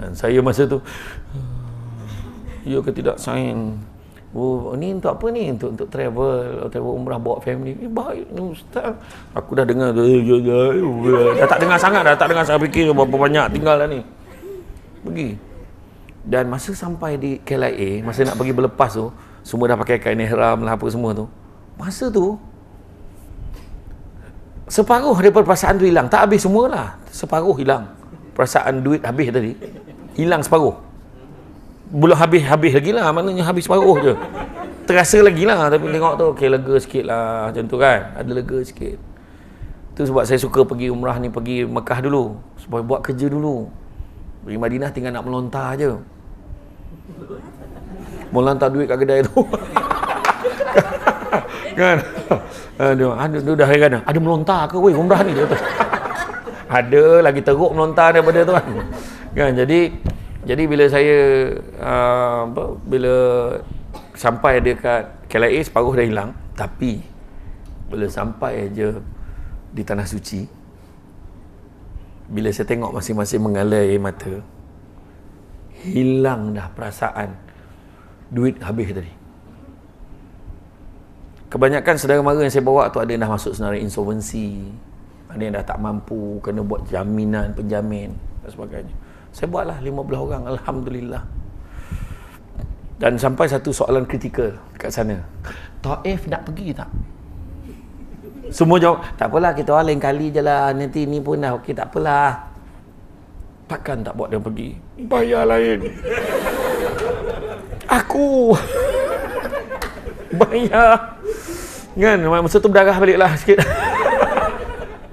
Speaker 1: dan saya masa tu ya ke tidak sayang Oh, ni untuk apa ni? Untuk untuk travel, travel umrah bawa family. Ni eh, baik ni ustaz. Aku dah dengar eh, dah tak dengar sangat dah, tak dengar saya fikir berapa banyak tinggallah ni. Pergi. Dan masa sampai di KLIA, masa nak pergi berlepas tu, semua dah pakai kain ihram lah apa semua tu. Masa tu separuh daripada perasaan tu hilang, tak habis semualah. Separuh hilang. Perasaan duit habis tadi hilang separuh belum habis-habis lagi lah maknanya habis separuh je terasa lagi lah tapi tengok tu okey lega sikit lah macam tu kan ada lega sikit tu sebab saya suka pergi umrah ni pergi Mekah dulu supaya buat kerja dulu pergi Madinah tinggal nak melontar je melontar duit kat kedai tu kan aduh aduh dah heran ada melontar ke weh umrah ni ada lagi teruk melontar daripada tu kan kan jadi jadi bila saya uh, apa, bila sampai dekat KLIA separuh dah hilang tapi bila sampai aja di tanah suci bila saya tengok masing-masing mengalai air mata hilang dah perasaan duit habis tadi kebanyakan sedara mara yang saya bawa tu ada yang dah masuk senarai insolvensi ada yang dah tak mampu kena buat jaminan penjamin dan sebagainya saya buatlah 15 orang Alhamdulillah Dan sampai satu soalan kritikal Dekat sana Taif nak pergi tak? Semua jawab Tak apalah kita lain kali je lah Nanti ni pun dah okey tak apalah Takkan tak buat dia pergi Bayar lain Aku Bayar Kan masa tu berdarah balik lah sikit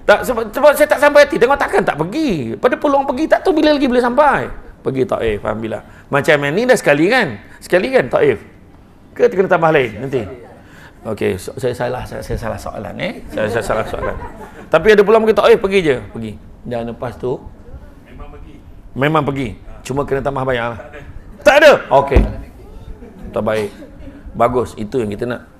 Speaker 1: tak sebab, sebab saya tak sampai hati. Tengok takkan tak pergi. Pada peluang pergi tak tahu bila lagi boleh sampai. Pergi tak eh faham bila. Macam ni dah sekali kan? Sekali kan tak eh. Ke kena tambah lain nanti. Okey, so, saya salah saya, saya salah soalan eh. Saya, saya salah soalan. Tapi ada peluang pergi tak eh pergi je, pergi. Dan lepas tu memang pergi. Memang pergi. Ah. Cuma kena tambah bayar lah. Tak ada. Tak ada. Okey. Tak baik. Bagus, itu yang kita nak.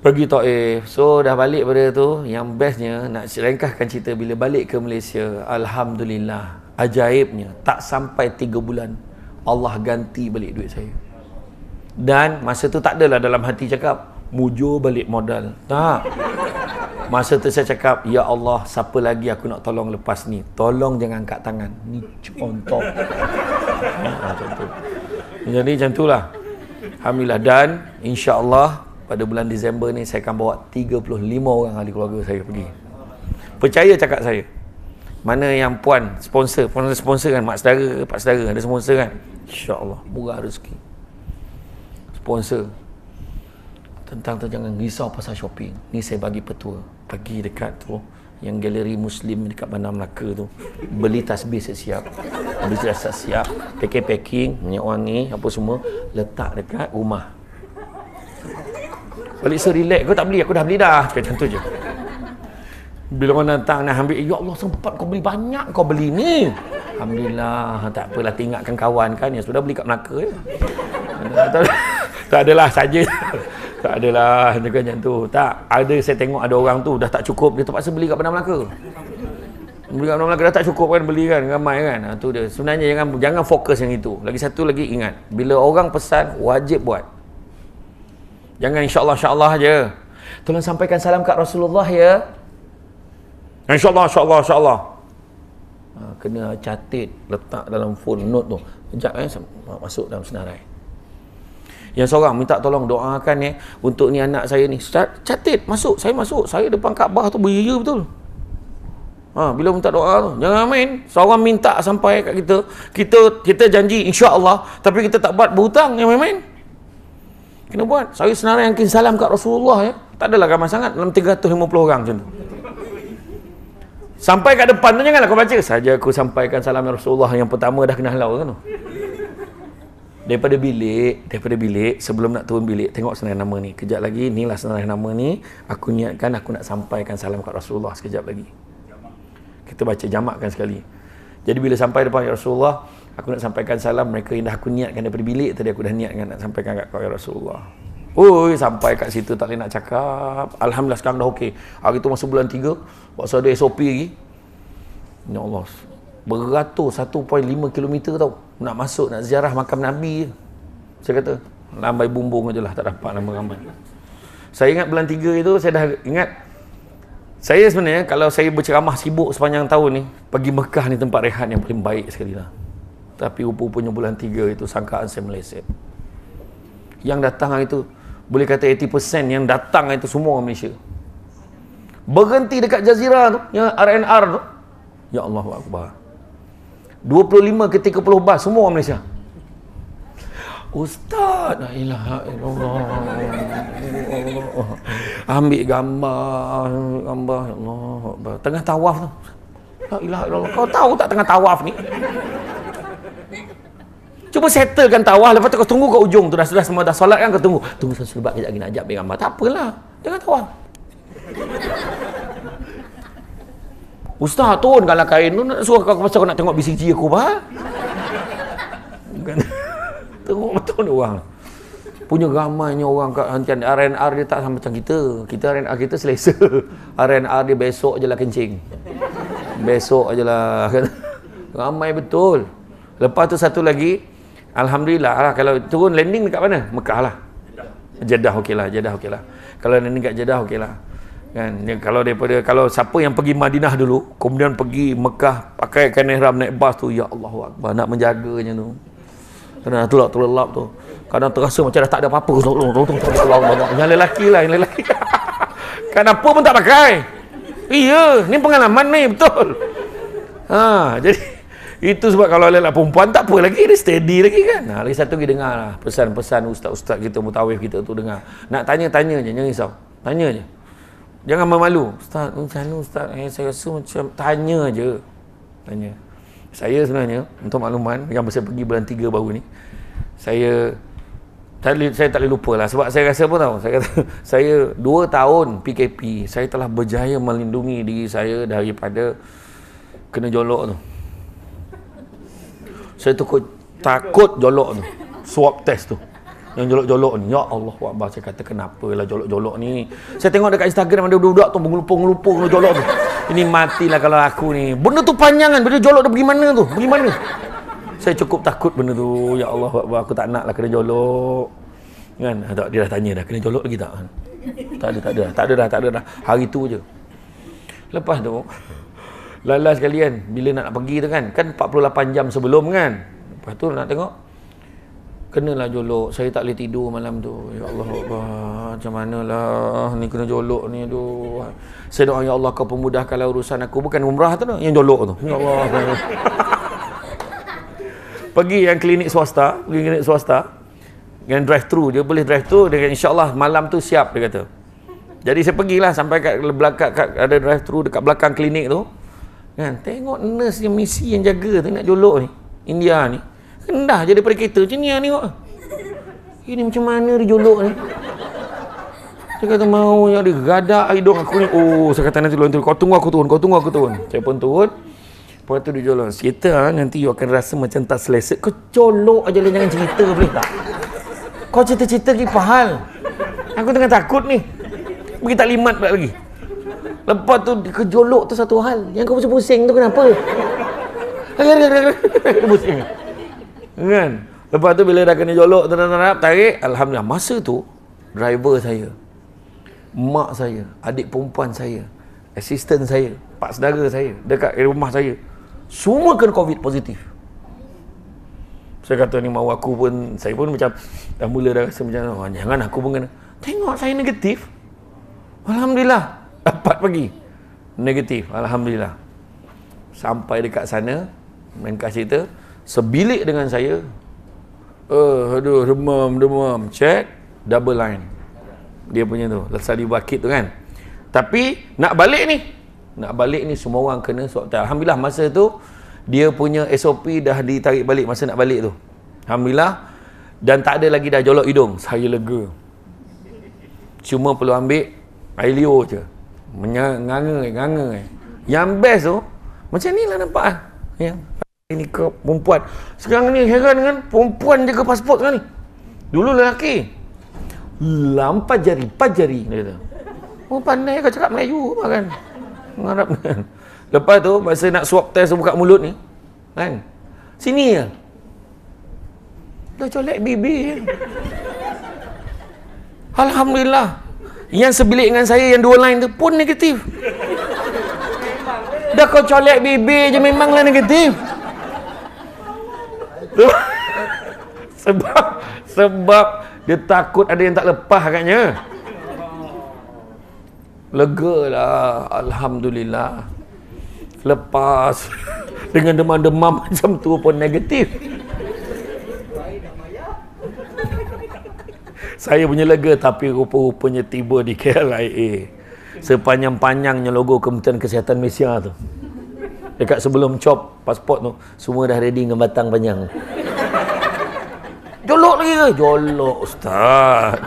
Speaker 1: Pergi Taif. So dah balik pada tu yang bestnya nak ringkaskan cerita bila balik ke Malaysia. Alhamdulillah. Ajaibnya tak sampai 3 bulan Allah ganti balik duit saya. Dan masa tu tak adalah dalam hati cakap mujo balik modal. Tak. Masa tu saya cakap ya Allah siapa lagi aku nak tolong lepas ni. Tolong jangan angkat tangan. Ni contoh. Ha, contoh. Jadi macam itulah. Alhamdulillah dan insya-Allah pada bulan Disember ni saya akan bawa 35 orang ahli keluarga saya pergi percaya cakap saya mana yang puan sponsor puan ada sponsor kan mak saudara ke pak saudara ada sponsor kan insyaAllah murah rezeki sponsor tentang tu jangan risau pasal shopping ni saya bagi petua pergi dekat tu yang galeri muslim dekat Bandar Melaka tu beli tasbih siap, siap beli tasbih siap, siap packing-packing minyak wangi apa semua letak dekat rumah Balik sir relax kau tak beli aku dah beli dah. Macam tu je. Bila orang datang nak ambil ya Allah sempat kau beli banyak kau beli ni. Alhamdulillah tak apalah tinggalkan kawan kan yang sudah beli kat Melaka ya. tak adalah saja. Tak adalah dengan yang tu. Tak ada saya tengok ada orang tu dah tak cukup dia terpaksa beli kat pernah Melaka. Beli kat pernah Melaka dah tak cukup kan beli kan ramai kan. Ha, tu dia. Sebenarnya jangan jangan fokus yang itu. Lagi satu lagi ingat bila orang pesan wajib buat. Jangan insya Allah je. Tolong sampaikan salam kat Rasulullah ya. Insya Allah, InsyaAllah insyaAllah insyaAllah. Ha, kena catit letak dalam phone note tu. Sekejap eh masuk dalam senarai. Yang seorang minta tolong doakan ya eh, untuk ni anak saya ni. Start catit masuk saya masuk saya depan Kaabah tu beria betul. Ha, bila minta doa tu jangan main. Seorang minta sampai kat kita, kita kita janji insya-Allah tapi kita tak buat berhutang yang main-main. Kena buat. Saya senarai yang salam kat Rasulullah ya. Tak adalah ramai sangat dalam 350 orang macam tu. Sampai kat depan tu janganlah kau baca. Saja aku sampaikan salam Rasulullah yang pertama dah kenal lau kan tu. Daripada bilik, daripada bilik, sebelum nak turun bilik, tengok senarai nama ni. Kejap lagi, ni lah senarai nama ni. Aku niatkan aku nak sampaikan salam kat Rasulullah sekejap lagi. Kita baca jamakkan sekali. Jadi bila sampai depan Rasulullah, aku nak sampaikan salam mereka yang dah aku niatkan daripada bilik tadi aku dah niatkan nak sampaikan kat kau ya Rasulullah Oi, sampai kat situ tak boleh nak cakap. Alhamdulillah sekarang dah okey. Hari tu masa bulan 3, waktu ada SOP lagi. Ya Allah. Beratus 1.5 km tau. Nak masuk nak ziarah makam Nabi je. Saya kata, lambai bumbung je lah tak dapat lama ramai. Saya ingat bulan 3 itu saya dah ingat saya sebenarnya kalau saya berceramah sibuk sepanjang tahun ni pergi Mekah ni tempat rehat yang paling baik sekali lah. Tapi rupa-rupanya bulan tiga itu sangkaan saya meleset. Yang datang itu, boleh kata 80% yang datang itu semua orang Malaysia. Berhenti dekat Jazirah tu, yang RNR tu. Ya, ya Allah Akbar. 25 ketika 30 bas semua orang Malaysia. Ustaz, la ilaha illallah. Ambil gambar, gambar ya Allah. Tengah tawaf tu. La ilaha illallah. Kau tahu tak tengah tawaf ni? Cuba settlekan tawaf lepas tu kau tunggu kat ujung tu dah sudah semua dah solat kan kau tunggu. Tunggu sampai sebab kejap lagi nak ajak pengamal. Tak apalah. Jangan tawaf. Ustaz turun kalau kain tu nak suruh kau pasal kau nak tengok BCG aku ba. Bukan. Tengok betul orang. Punya ramainya orang kat hantian R&R dia tak sama macam kita. Kita R&R kita selesa. R&R dia besok je lah kencing. Besok je lah. Ramai betul. Lepas tu satu lagi, Alhamdulillah lah kalau turun landing dekat mana? Mekah lah. Jeddah. Lah, Jeddah okeylah, Jeddah okeylah. Kalau ni dekat Jeddah okeylah. Kan kalau daripada kalau siapa yang pergi Madinah dulu kemudian pergi Mekah pakai kain ihram naik bas tu ya Allah Akbar nak menjaganya tu. Kena tolak terlelap tu. Kadang terasa macam dah tak ada apa-apa. tu. tolong tu tolong tolong. Yang lelaki lah, yang lelaki. kan apa pun tak pakai. Iya, ni pengalaman ni betul. Ha, jadi itu sebab kalau lelak lah, perempuan tak apa lagi dia steady lagi kan. Nah, lagi satu lagi dengarlah pesan-pesan ustaz-ustaz kita mutawif kita tu dengar. Nak tanya-tanya je, jangan risau. Tanya je. Jangan malu. Ustaz, hmm, macam mana ustaz? Eh, saya rasa macam tanya je. Tanya. Saya sebenarnya untuk makluman yang saya pergi bulan tiga baru ni, saya saya, saya tak boleh lupa lah sebab saya rasa pun tahu saya kata saya dua tahun PKP saya telah berjaya melindungi diri saya daripada kena jolok tu saya tu takut jolok tu swab test tu yang jolok-jolok ni ya Allah wabah saya kata kenapa, lah jolok-jolok ni saya tengok dekat Instagram ada budak-budak tu mengelupur-ngelupur jolok tu ini matilah kalau aku ni benda tu panjang kan benda jolok dia pergi mana tu pergi mana saya cukup takut benda tu ya Allah wabah aku tak nak lah kena jolok kan ah, tak, dia dah tanya dah kena jolok lagi tak tak ada tak ada tak ada dah tak ada dah hari tu je lepas tu Lalas kalian bila nak pergi tu kan kan 48 jam sebelum kan. Lepas tu nak tengok kenalah jolok. Saya tak boleh tidur malam tu. Ya Allah, ya macam manalah ni kena jolok ni tu. Saya doa ya Allah kau pemudahkanlah urusan aku bukan umrah tu yang jolok tu. Ya Allah. pergi yang klinik swasta, pergi klinik swasta. Yang drive thru, dia boleh drive through dengan insyaallah malam tu siap dia kata. Jadi saya pergilah sampai kat belakang kat, ada drive thru dekat belakang klinik tu. Kan? Tengok nurse yang misi yang jaga tu nak jolok ni. India ni. Rendah je daripada kereta. Macam ni lah tengok. Ini macam mana dia jolok ni. Dia kata mau yang ada gadak hidung aku ni. Oh, saya kata nanti luar Kau tunggu aku turun. Kau tunggu aku turun. Saya pun turun. Lepas tu dia jolok. Cerita ah, nanti you akan rasa macam tak selesa. Kau colok aja lah jangan cerita boleh tak? Kau cerita-cerita lagi pahal. Aku tengah takut ni. Bagi taklimat pula lagi. Lepas tu kejolok tu satu hal. Yang kau macam pusing tu kenapa? pusing. Kan? Lepas tu bila dah kena jolok tu tarik, tarik, alhamdulillah masa tu driver saya, mak saya, adik perempuan saya, assistant saya, pak saudara saya dekat rumah saya. Semua kena covid positif. Saya kata ni mahu aku pun saya pun macam dah mula dah rasa macam oh, jangan aku pun kena. Tengok saya negatif. Alhamdulillah Empat pagi Negatif Alhamdulillah Sampai dekat sana Menkah cerita Sebilik dengan saya Uh, aduh, demam, demam. Check, double line. Dia punya tu, lesali bakit tu kan. Tapi, nak balik ni. Nak balik ni, semua orang kena swab Alhamdulillah, masa tu, dia punya SOP dah ditarik balik masa nak balik tu. Alhamdulillah. Dan tak ada lagi dah jolok hidung. Saya lega. Cuma perlu ambil air liur je menganga nganga yang best tu macam ni lah nampak ah ya ini ke perempuan sekarang ni heran kan perempuan jaga pasport sekarang ni dulu lelaki lampa jari pat jari dia kata oh pandai kau cakap Melayu kan mengharap lepas tu masa nak swab test buka mulut ni kan sini ya dah colek bibi Alhamdulillah yang sebilik dengan saya yang dua line tu pun negatif dah kau colek bibir je memanglah negatif sebab sebab dia takut ada yang tak lepas katanya lega lah Alhamdulillah lepas dengan demam-demam macam tu pun negatif saya punya lega tapi rupa-rupanya tiba di KLIA sepanjang-panjangnya logo Kementerian Kesihatan Malaysia tu dekat sebelum cop pasport tu semua dah ready dengan batang panjang jolok lagi ke? jolok ustaz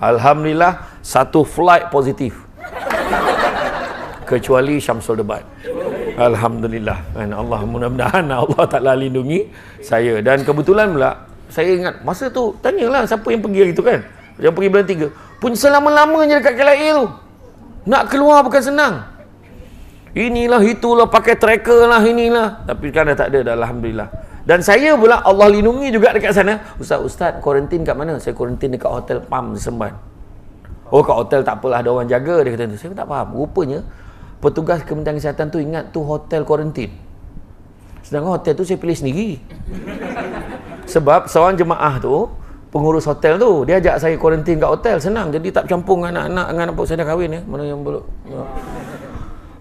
Speaker 1: Alhamdulillah satu flight positif kecuali Syamsul Debat Alhamdulillah dan Allah mudah-mudahan Allah Ta'ala lindungi saya dan kebetulan pula saya ingat masa tu tanyalah siapa yang pergi hari tu kan yang pergi bulan tiga pun selama-lamanya dekat KLIA tu nak keluar bukan senang inilah itulah pakai tracker lah inilah tapi kan dah tak ada dah Alhamdulillah dan saya pula Allah lindungi juga dekat sana Ustaz-Ustaz quarantine kat mana saya kuarantin dekat hotel Pam Semban oh kat hotel tak apalah ada orang jaga dia kata tu saya tak faham rupanya petugas kementerian kesihatan tu ingat tu hotel quarantine sedangkan hotel tu saya pilih sendiri sebab seorang jemaah tu pengurus hotel tu dia ajak saya quarantine kat hotel senang jadi tak campur dengan anak-anak dengan apa saya dah kahwin ya mana yang belum ha, ya.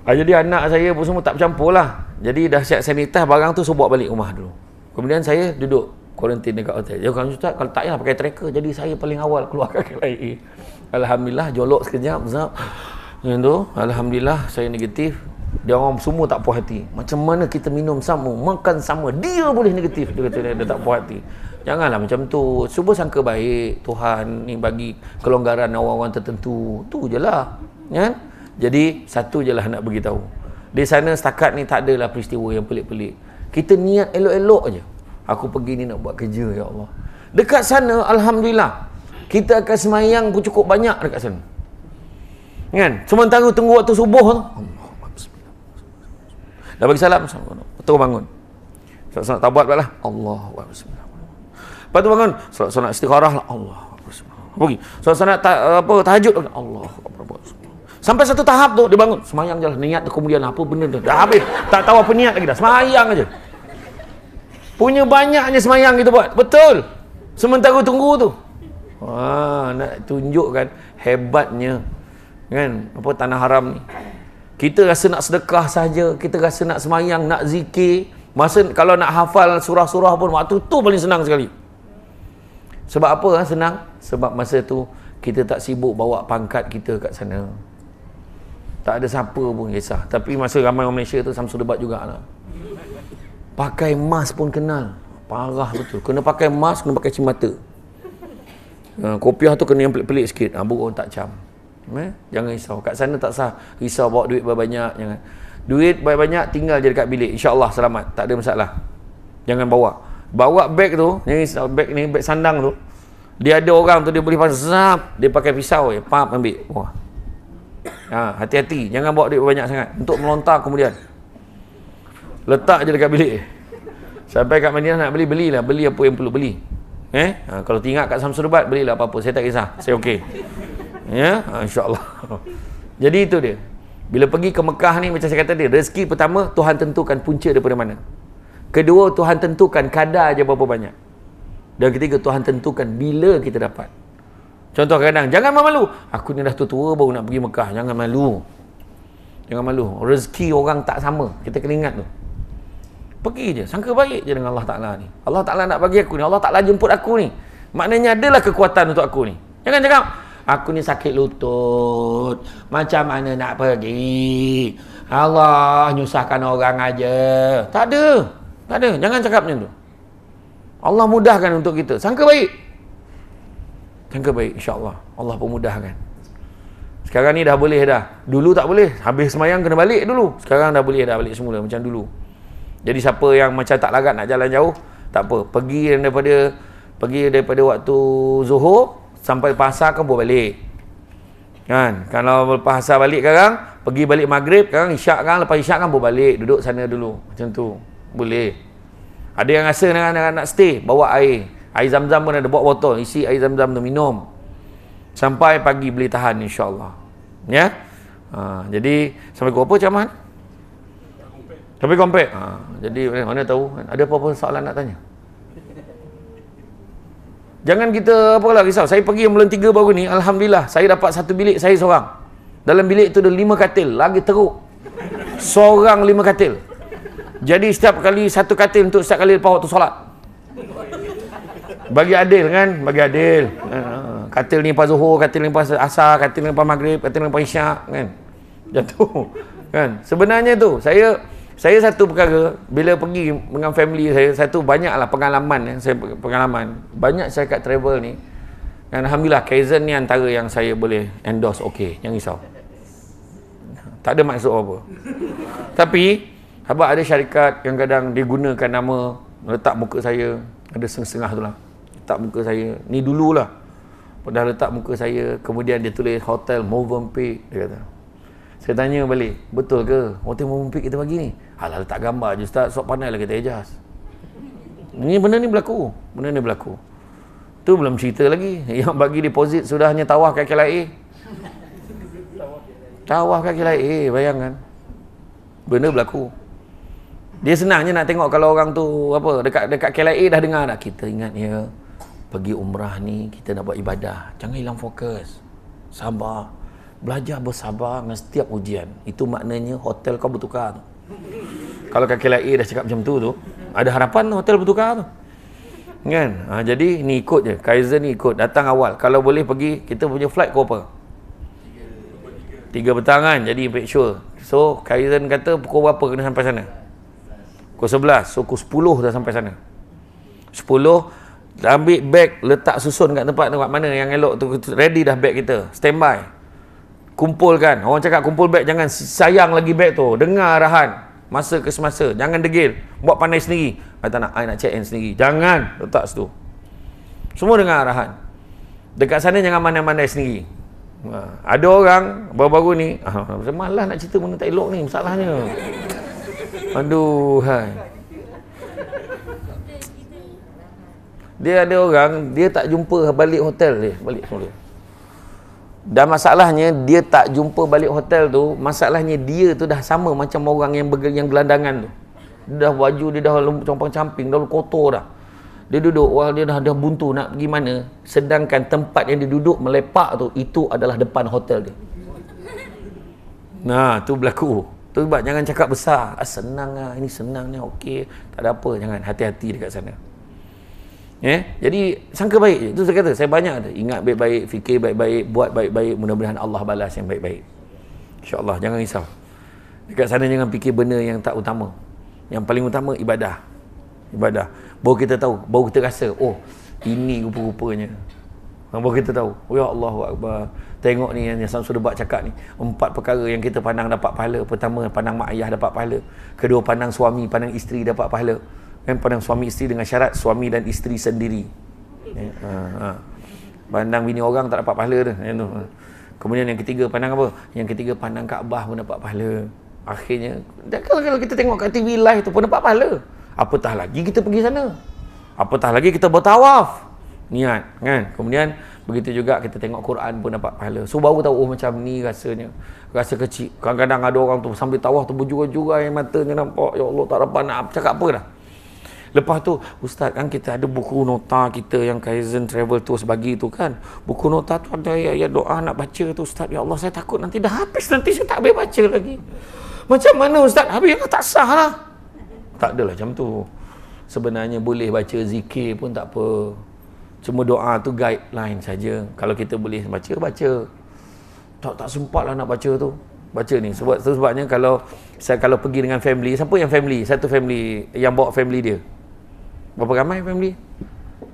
Speaker 1: ah, jadi anak saya pun semua tak campur lah jadi dah siap sanitas barang tu saya balik rumah dulu kemudian saya duduk quarantine dekat hotel dia ya, kan ustaz kalau tak payah pakai tracker jadi saya paling awal keluar ke KLIA Alhamdulillah jolok sekejap zap yang tu Alhamdulillah saya negatif dia orang semua tak puas hati macam mana kita minum sama makan sama dia boleh negatif dia kata dia tak puas hati janganlah macam tu cuba sangka baik Tuhan ni bagi kelonggaran orang-orang tertentu tu je lah ya? jadi satu je lah nak beritahu di sana setakat ni tak adalah peristiwa yang pelik-pelik kita niat elok-elok je aku pergi ni nak buat kerja ya Allah dekat sana Alhamdulillah kita akan semayang cukup banyak dekat sana kan sementara tunggu waktu subuh tu ha? Dah bagi salam Terus bangun Salat-salat tabat lah Allah Lepas tu bangun Salat-salat istikharah lah Allah Pergi Salat-salat ta- apa, tahajud lah Allah Sampai satu tahap tu Dia bangun Semayang je lah Niat tu kemudian Apa benda tu Dah habis Tak tahu apa niat lagi dah Semayang aja Punya banyaknya semayang kita buat Betul Sementara tunggu tu Wah, nak tunjukkan hebatnya kan apa tanah haram ni kita rasa nak sedekah saja, kita rasa nak semayang, nak zikir. Masa kalau nak hafal surah-surah pun waktu tu paling senang sekali. Sebab apa ha, senang? Sebab masa tu kita tak sibuk bawa pangkat kita kat sana. Tak ada siapa pun kisah. Tapi masa ramai orang Malaysia tu Samsung debat jugalah. Pakai mask pun kenal. Parah betul. Kena pakai mask, kena pakai cimata. Ha, kopiah tu kena yang pelik-pelik sikit. Ha, burung tak cam. Eh? Jangan risau. Kat sana tak sah. Risau bawa duit banyak-banyak. Jangan. Duit banyak-banyak tinggal je dekat bilik. InsyaAllah selamat. Tak ada masalah. Jangan bawa. Bawa beg tu. Ni, beg ni. Beg sandang tu. Dia ada orang tu dia boleh pasang zap. Dia pakai pisau. Eh. Pap ambil. Wah. Ha, hati-hati. Jangan bawa duit banyak sangat. Untuk melontar kemudian. Letak je dekat bilik. Sampai kat Madinah nak beli, belilah. Beli apa yang perlu beli. Eh? Ha, kalau tinggal kat Samsudubat, belilah apa-apa. Saya tak kisah. Saya okey ya ha, insyaallah jadi itu dia bila pergi ke Mekah ni macam saya kata dia rezeki pertama Tuhan tentukan punca daripada mana kedua Tuhan tentukan kadar aja berapa banyak dan ketiga Tuhan tentukan bila kita dapat contoh kadang jangan malu aku ni dah tua baru nak pergi Mekah jangan malu jangan malu rezeki orang tak sama kita kena ingat tu pergi je sangka baik je dengan Allah Ta'ala ni Allah Ta'ala nak bagi aku ni Allah Ta'ala jemput aku ni maknanya adalah kekuatan untuk aku ni jangan cakap Aku ni sakit lutut. Macam mana nak pergi? Allah nyusahkan orang aja. Tak ada. Tak ada. Jangan cakap macam tu. Allah mudahkan untuk kita. Sangka baik. Sangka baik insya-Allah. Allah pemudahkan. Sekarang ni dah boleh dah. Dulu tak boleh. Habis semayang kena balik dulu. Sekarang dah boleh dah balik semula macam dulu. Jadi siapa yang macam tak larat nak jalan jauh, tak apa. Pergi daripada pergi daripada waktu Zuhur sampai pasar kan boleh balik kan kalau pasar balik sekarang pergi balik maghrib sekarang isyak kan lepas isyak kan boleh balik duduk sana dulu macam tu boleh ada yang rasa dengan anak nak stay bawa air air zam-zam pun ada bawa botol isi air zam-zam tu minum sampai pagi boleh tahan insyaAllah ya ha, jadi sampai ke apa Cik Sampai komplek. Ha, jadi mana tahu ada apa-apa soalan nak tanya? Jangan kita apa lah risau. Saya pergi yang bulan 3 baru ni, Alhamdulillah, saya dapat satu bilik saya seorang. Dalam bilik tu ada lima katil. Lagi teruk. Seorang lima katil. Jadi setiap kali satu katil untuk setiap kali lepas waktu solat. Bagi adil kan? Bagi adil. Ha, katil ni lepas zuhur, katil ni lepas asar, katil ni lepas maghrib, katil ni lepas isyak kan? Jatuh. Kan? Sebenarnya tu, saya saya satu perkara bila pergi dengan family saya satu banyaklah pengalaman yang saya pengalaman banyak saya syarikat travel ni dan alhamdulillah Kaizen ni antara yang saya boleh endorse okay jangan risau tak ada maksud apa tapi habaq ada syarikat yang kadang digunakan nama letak muka saya ada sengsengah tu lah letak muka saya ni dululah dah letak muka saya kemudian dia tulis hotel Movenpick dia kata saya tanya balik betul ke hotel Movenpick kita bagi ni Hal-hal tak gambar je ustaz Sok pandai lah kita ejas Ini benda ni berlaku Benda ni berlaku Tu belum cerita lagi Yang bagi deposit Sudahnya tawah kaki lain Tawah kaki lain eh, Bayangkan Benda berlaku Dia senangnya nak tengok Kalau orang tu apa Dekat dekat KLIA dah dengar dah Kita ingat ya Pergi umrah ni Kita nak buat ibadah Jangan hilang fokus Sabar Belajar bersabar Dengan setiap ujian Itu maknanya Hotel kau bertukar tu kalau kaki lahir dah cakap macam tu tu, ada harapan hotel bertukar tu. Kan? Ha, jadi ni ikut je. Kaizen ni ikut. Datang awal. Kalau boleh pergi, kita punya flight ke apa? Tiga petang kan? Jadi make sure. So, Kaizen kata pukul berapa kena sampai sana? Pukul sebelas, So, pukul sepuluh dah sampai sana. Sepuluh, ambil beg letak susun kat tempat tempat mana yang elok tu ready dah beg kita standby kumpulkan orang cakap kumpul beg jangan sayang lagi beg tu dengar arahan masa ke semasa jangan degil buat pandai sendiri saya tak nak saya nak check in sendiri jangan letak situ semua dengar arahan dekat sana jangan mandai-mandai sendiri ha. ada orang baru-baru ni malas nak cerita benda tak elok ni masalahnya aduh hai. dia ada orang dia tak jumpa balik hotel dia balik semula dan masalahnya dia tak jumpa balik hotel tu, masalahnya dia tu dah sama macam orang yang bergel yang gelandangan tu. Dia dah baju dia dah compang-camping, dah kotor dah. Dia duduk, wah dia dah dah buntu nak pergi mana. Sedangkan tempat yang dia duduk melepak tu itu adalah depan hotel dia. Nah, tu berlaku. Tu sebab jangan cakap besar. Ah, senang ah, ini senang ni, okey. Tak ada apa, jangan hati-hati dekat sana. Yeah? Jadi sangka baik je. Itu saya kata, saya banyak ada. Ingat baik-baik, fikir baik-baik, buat baik-baik. Mudah-mudahan Allah balas yang baik-baik. InsyaAllah, jangan risau. Dekat sana jangan fikir benda yang tak utama. Yang paling utama, ibadah. Ibadah. Baru kita tahu, baru kita rasa, oh, ini rupa-rupanya. Baru kita tahu, oh, ya Allah, Akbar. Tengok ni yang Sam sudah buat cakap ni. Empat perkara yang kita pandang dapat pahala. Pertama, pandang mak ayah dapat pahala. Kedua, pandang suami, pandang isteri dapat pahala kan pandang suami isteri dengan syarat suami dan isteri sendiri ya, ha, ha. bini orang tak dapat pahala dia tu ha. kemudian yang ketiga pandang apa yang ketiga pandang Kaabah pun dapat pahala akhirnya kalau, kalau kita tengok kat TV live tu pun dapat pahala apatah lagi kita pergi sana apatah lagi kita bertawaf niat kan kemudian begitu juga kita tengok Quran pun dapat pahala so baru tahu oh macam ni rasanya rasa kecil kadang-kadang ada orang tu sambil tawaf tu berjura-jura yang matanya nampak ya Allah tak dapat nak cakap apa dah Lepas tu, ustaz kan kita ada buku nota kita yang Kaizen Travel tu bagi tu kan. Buku nota tu ada ayat-ayat doa nak baca tu ustaz. Ya Allah, saya takut nanti dah habis nanti saya tak boleh baca lagi. Macam mana ustaz? Habis ya, tak sah lah. Tak adalah macam tu. Sebenarnya boleh baca zikir pun tak apa. Cuma doa tu guideline saja. Kalau kita boleh baca, baca. Tak tak sempat lah nak baca tu. Baca ni. Sebab tu sebabnya kalau saya kalau pergi dengan family, siapa yang family? Satu family yang bawa family dia berapa ramai family?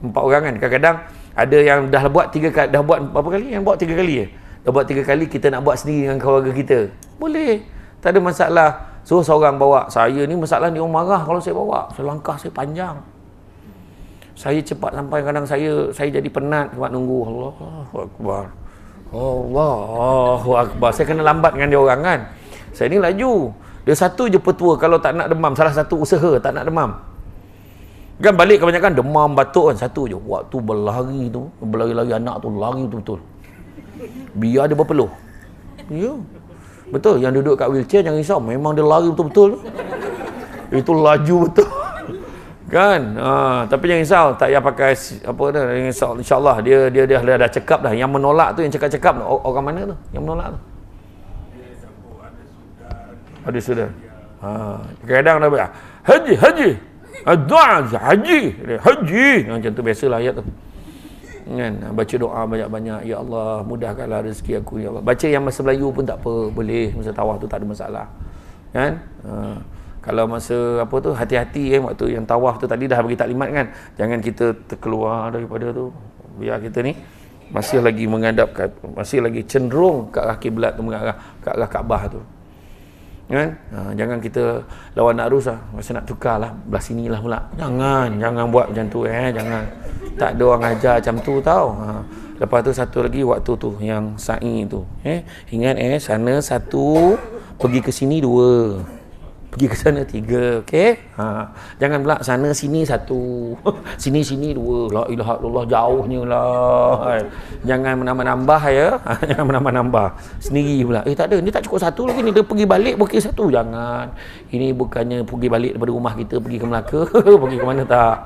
Speaker 1: Empat orang kan. Kadang-kadang ada yang dah buat tiga kali, dah buat berapa kali? Yang buat tiga kali ya. Dah buat tiga kali kita nak buat sendiri dengan keluarga kita. Boleh. Tak ada masalah. So seorang bawa saya ni masalah ni orang marah kalau saya bawa. Saya langkah saya panjang. Saya cepat sampai kadang saya saya jadi penat sebab nunggu. Allah akbar. Allahu akbar. Saya kena lambat dengan dia orang kan. Saya ni laju. Dia satu je petua kalau tak nak demam, salah satu usaha tak nak demam. Kan balik kebanyakan demam batuk kan satu je. Waktu berlari tu, berlari-lari anak tu lari tu betul. Biar dia berpeluh. Ya. Betul, yang duduk kat wheelchair jangan risau, memang dia lari betul-betul. Itu laju betul. Kan? Ha, tapi jangan risau, tak payah pakai apa dah, jangan risau. Insya-Allah dia dia dia dah, dah cekap dah. Yang menolak tu yang cekap-cekap orang mana tu? Yang menolak tu. Ada sudah. Ha, kadang dah. Haji, haji. Adaz haji haji macam tu biasalah ayat tu kan baca doa banyak-banyak ya Allah mudahkanlah rezeki aku ya Allah baca yang masa Melayu pun tak apa boleh masa tawaf tu tak ada masalah kan ha. kalau masa apa tu hati-hati eh waktu yang tawaf tu tadi dah bagi taklimat kan jangan kita terkeluar daripada tu biar kita ni masih lagi mengadap masih lagi cenderung ke arah kiblat tu mengarah ke arah Kaabah tu Ya kan ha, jangan kita lawan nak rusak lah. masa nak tukar lah belah sini lah pula jangan jangan buat macam tu eh jangan tak ada orang ajar macam tu tau ha. lepas tu satu lagi waktu tu yang sa'i tu eh ingat eh sana satu pergi ke sini dua pergi ke sana tiga okey ha jangan pula sana sini satu sini sini dua la ilaha illallah jauhnya lah jangan menambah-nambah ya jangan menambah-nambah sendiri pula eh tak ada ni tak cukup satu lagi ni dia pergi balik pergi satu jangan ini bukannya pergi balik daripada rumah kita pergi ke Melaka pergi ke mana tak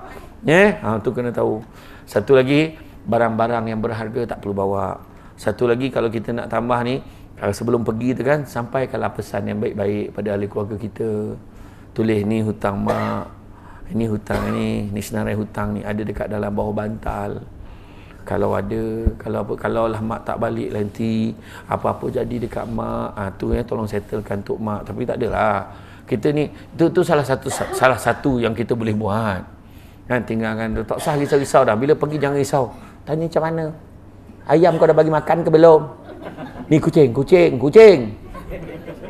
Speaker 1: ya ha tu kena tahu satu lagi barang-barang yang berharga tak perlu bawa satu lagi kalau kita nak tambah ni Ah, sebelum pergi tu kan sampaikanlah pesan yang baik-baik pada ahli keluarga kita tulis ni hutang mak ini hutang ni ni senarai hutang ni ada dekat dalam bawah bantal kalau ada kalau apa kalau lah mak tak balik nanti apa-apa jadi dekat mak ah ha, tu ya tolong settlekan untuk mak tapi tak adalah kita ni tu tu salah satu salah satu yang kita boleh buat kan tinggalkan tak usah risau-risau dah bila pergi jangan risau tanya macam mana ayam kau dah bagi makan ke belum Ni kucing, kucing, kucing.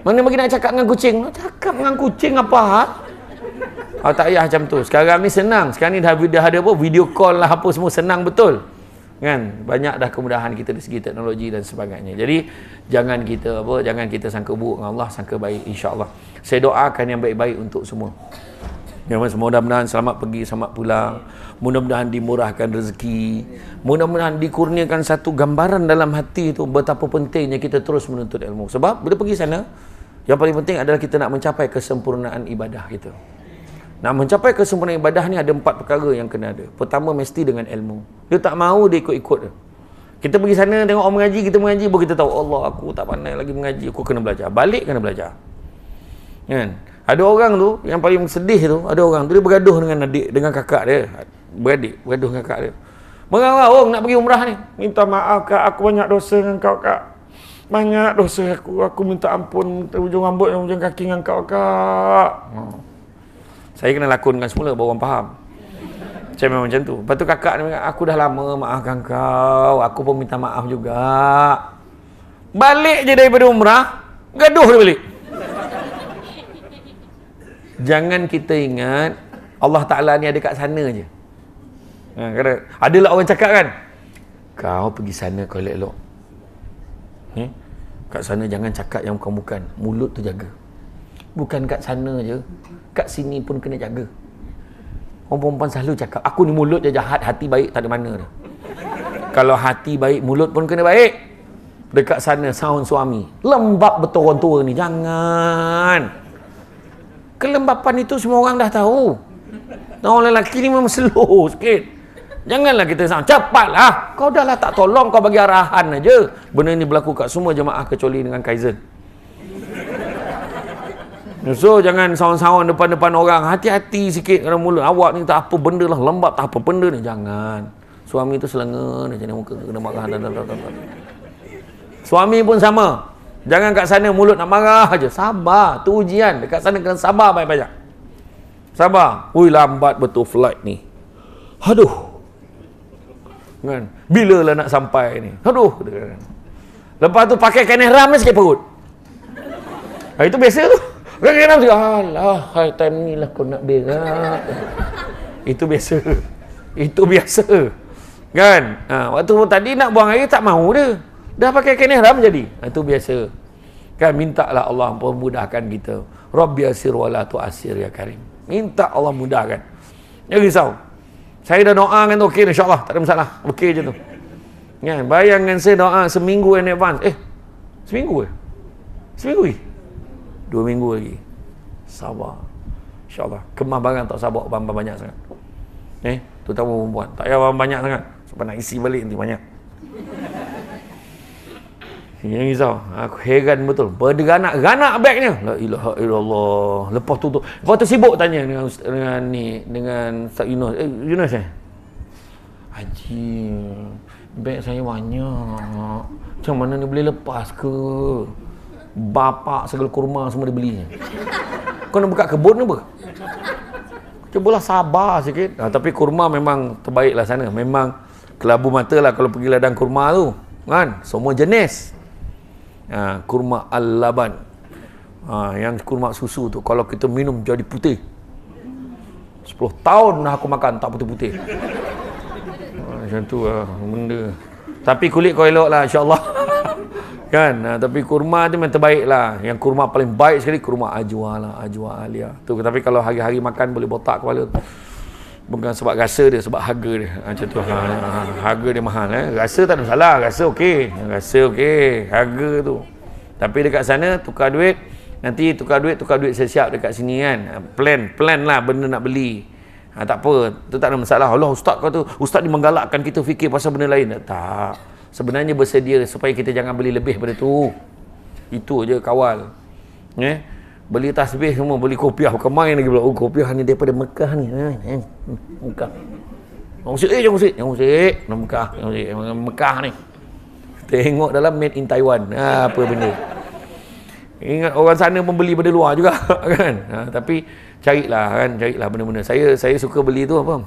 Speaker 1: Mana bagi nak cakap dengan kucing? Nak cakap dengan kucing apa? Oh, tak payah macam tu. Sekarang ni senang. Sekarang ni dah, dah ada apa? Video call lah apa semua. Senang betul. Kan? Banyak dah kemudahan kita dari segi teknologi dan sebagainya. Jadi, jangan kita apa? Jangan kita sangka buruk dengan Allah. Sangka baik. InsyaAllah. Saya doakan yang baik-baik untuk semua. Yang mana Ya, mudah-mudahan selamat pergi, selamat pulang. Mudah-mudahan dimurahkan rezeki. Mudah-mudahan dikurniakan satu gambaran dalam hati itu betapa pentingnya kita terus menuntut ilmu. Sebab bila pergi sana, yang paling penting adalah kita nak mencapai kesempurnaan ibadah kita. Nak mencapai kesempurnaan ibadah ni ada empat perkara yang kena ada. Pertama mesti dengan ilmu. Dia tak mau dia ikut-ikut. Kita pergi sana tengok orang mengaji, kita mengaji, baru kita tahu Allah aku tak pandai lagi mengaji, aku kena belajar. Balik kena belajar. Kan? Ya. Ada orang tu yang paling sedih tu, ada orang tu dia bergaduh dengan adik dengan kakak dia. Beradik, bergaduh dengan kakak dia. Mengarah orang oh, nak pergi umrah ni. Minta maaf kak, aku banyak dosa dengan kau kak. Banyak dosa aku. Aku minta ampun hujung rambut dan hujung kaki dengan kau kak. Hmm. Saya kena lakonkan semula baru orang faham. Macam memang macam tu. Lepas tu kakak dia aku dah lama maafkan kau. Aku pun minta maaf juga. Balik je daripada umrah, gaduh dia balik jangan kita ingat Allah Ta'ala ni ada kat sana je. Ha, kata, adalah orang cakap kan? Kau pergi sana kau elok-elok. Hmm? Kat sana jangan cakap yang bukan-bukan. Mulut tu jaga. Bukan kat sana je. Kat sini pun kena jaga. Orang perempuan selalu cakap, aku ni mulut je jahat, hati baik tak ada mana dah. Kalau hati baik, mulut pun kena baik. Dekat sana, sound suami. Lembab betul orang tua ni. Jangan kelembapan itu semua orang dah tahu. Orang lelaki ni memang slow sikit. Janganlah kita sang cepatlah. Kau dah lah tak tolong kau bagi arahan aja. Benda ni berlaku kat semua jemaah kecuali dengan Kaizen. So jangan sawan-sawan depan-depan orang. Hati-hati sikit kalau mula. Awak ni tak apa benda lah. Lembab tak apa benda ni. Jangan. Suami tu selenga ni. Jangan muka kena marah. Suami pun sama. Jangan kat sana mulut nak marah aja. Sabar, tu ujian. Dekat sana kena sabar banyak-banyak. Sabar. Ui lambat betul flight ni. Aduh. Kan? Bila lah nak sampai ni? Aduh. Lepas tu pakai kain ram ni sikit perut. Ha, itu biasa tu. Kain ram tu. Alah, hai time ni lah kau nak berak. itu biasa. Itu biasa. Kan? Ha, waktu tadi nak buang air tak mahu dia. Dah pakai kain ihram jadi. Itu ha, biasa. Kan mintalah Allah memudahkan kita. Rabbi asir wala tu asir ya Karim. Minta Allah mudahkan. Jangan risau. Saya dah doa kan okey insyaAllah. Tak ada masalah. Okey je tu. Ya, kan, bayangkan saya doa seminggu in advance. Eh, seminggu eh? Seminggu eh? Dua minggu lagi. Sabar. InsyaAllah. Kemah barang tak sabar bamba banyak sangat. Eh, tu tak perempuan. Tak payah bambang banyak sangat. Sebab nak isi balik nanti banyak yang risau. Ah, aku heran betul. Berderanak. Ganak begnya. La ilaha illallah. Lepas tu tu. Lepas tu sibuk tanya dengan, dengan ni. Dengan Ustaz Yunus. Eh, Yunus eh? Haji. Beg saya banyak. Macam mana ni boleh lepas ke? Bapak segala kurma semua dia belinya. Kau nak buka kebun apa? Cubalah sabar sikit. Ha, tapi kurma memang terbaik lah sana. Memang kelabu mata lah kalau pergi ladang kurma tu. Kan? Semua jenis ha, kurma al-laban ha, yang kurma susu tu kalau kita minum jadi putih 10 tahun dah aku makan tak putih-putih ha, macam tu lah ha, benda tapi kulit kau elok lah insyaAllah kan ha, tapi kurma tu memang terbaik lah yang kurma paling baik sekali kurma ajwa lah ajwa alia tu tapi kalau hari-hari makan boleh botak kepala tu bukan sebab rasa dia sebab harga dia ha, macam tu ha, ha, ha, harga dia mahal eh rasa tak ada salah rasa okey rasa okey harga tu tapi dekat sana tukar duit nanti tukar duit tukar duit saya siap dekat sini kan plan plan lah benda nak beli ha, tak apa tu tak ada masalah Allah ustaz kau tu ustaz ni menggalakkan kita fikir pasal benda lain tak sebenarnya bersedia supaya kita jangan beli lebih pada tu itu aja kawal eh okay? beli tasbih semua beli kopiah bukan main lagi pula oh, kopiah ni daripada Mekah ni ha, ha, ha. Mekah yang usik orang eh, usik orang usik Mekah Mekah ni tengok dalam made in Taiwan ha, apa benda ingat orang sana pun beli benda luar juga kan ha, tapi carilah kan carilah benda-benda saya saya suka beli tu apa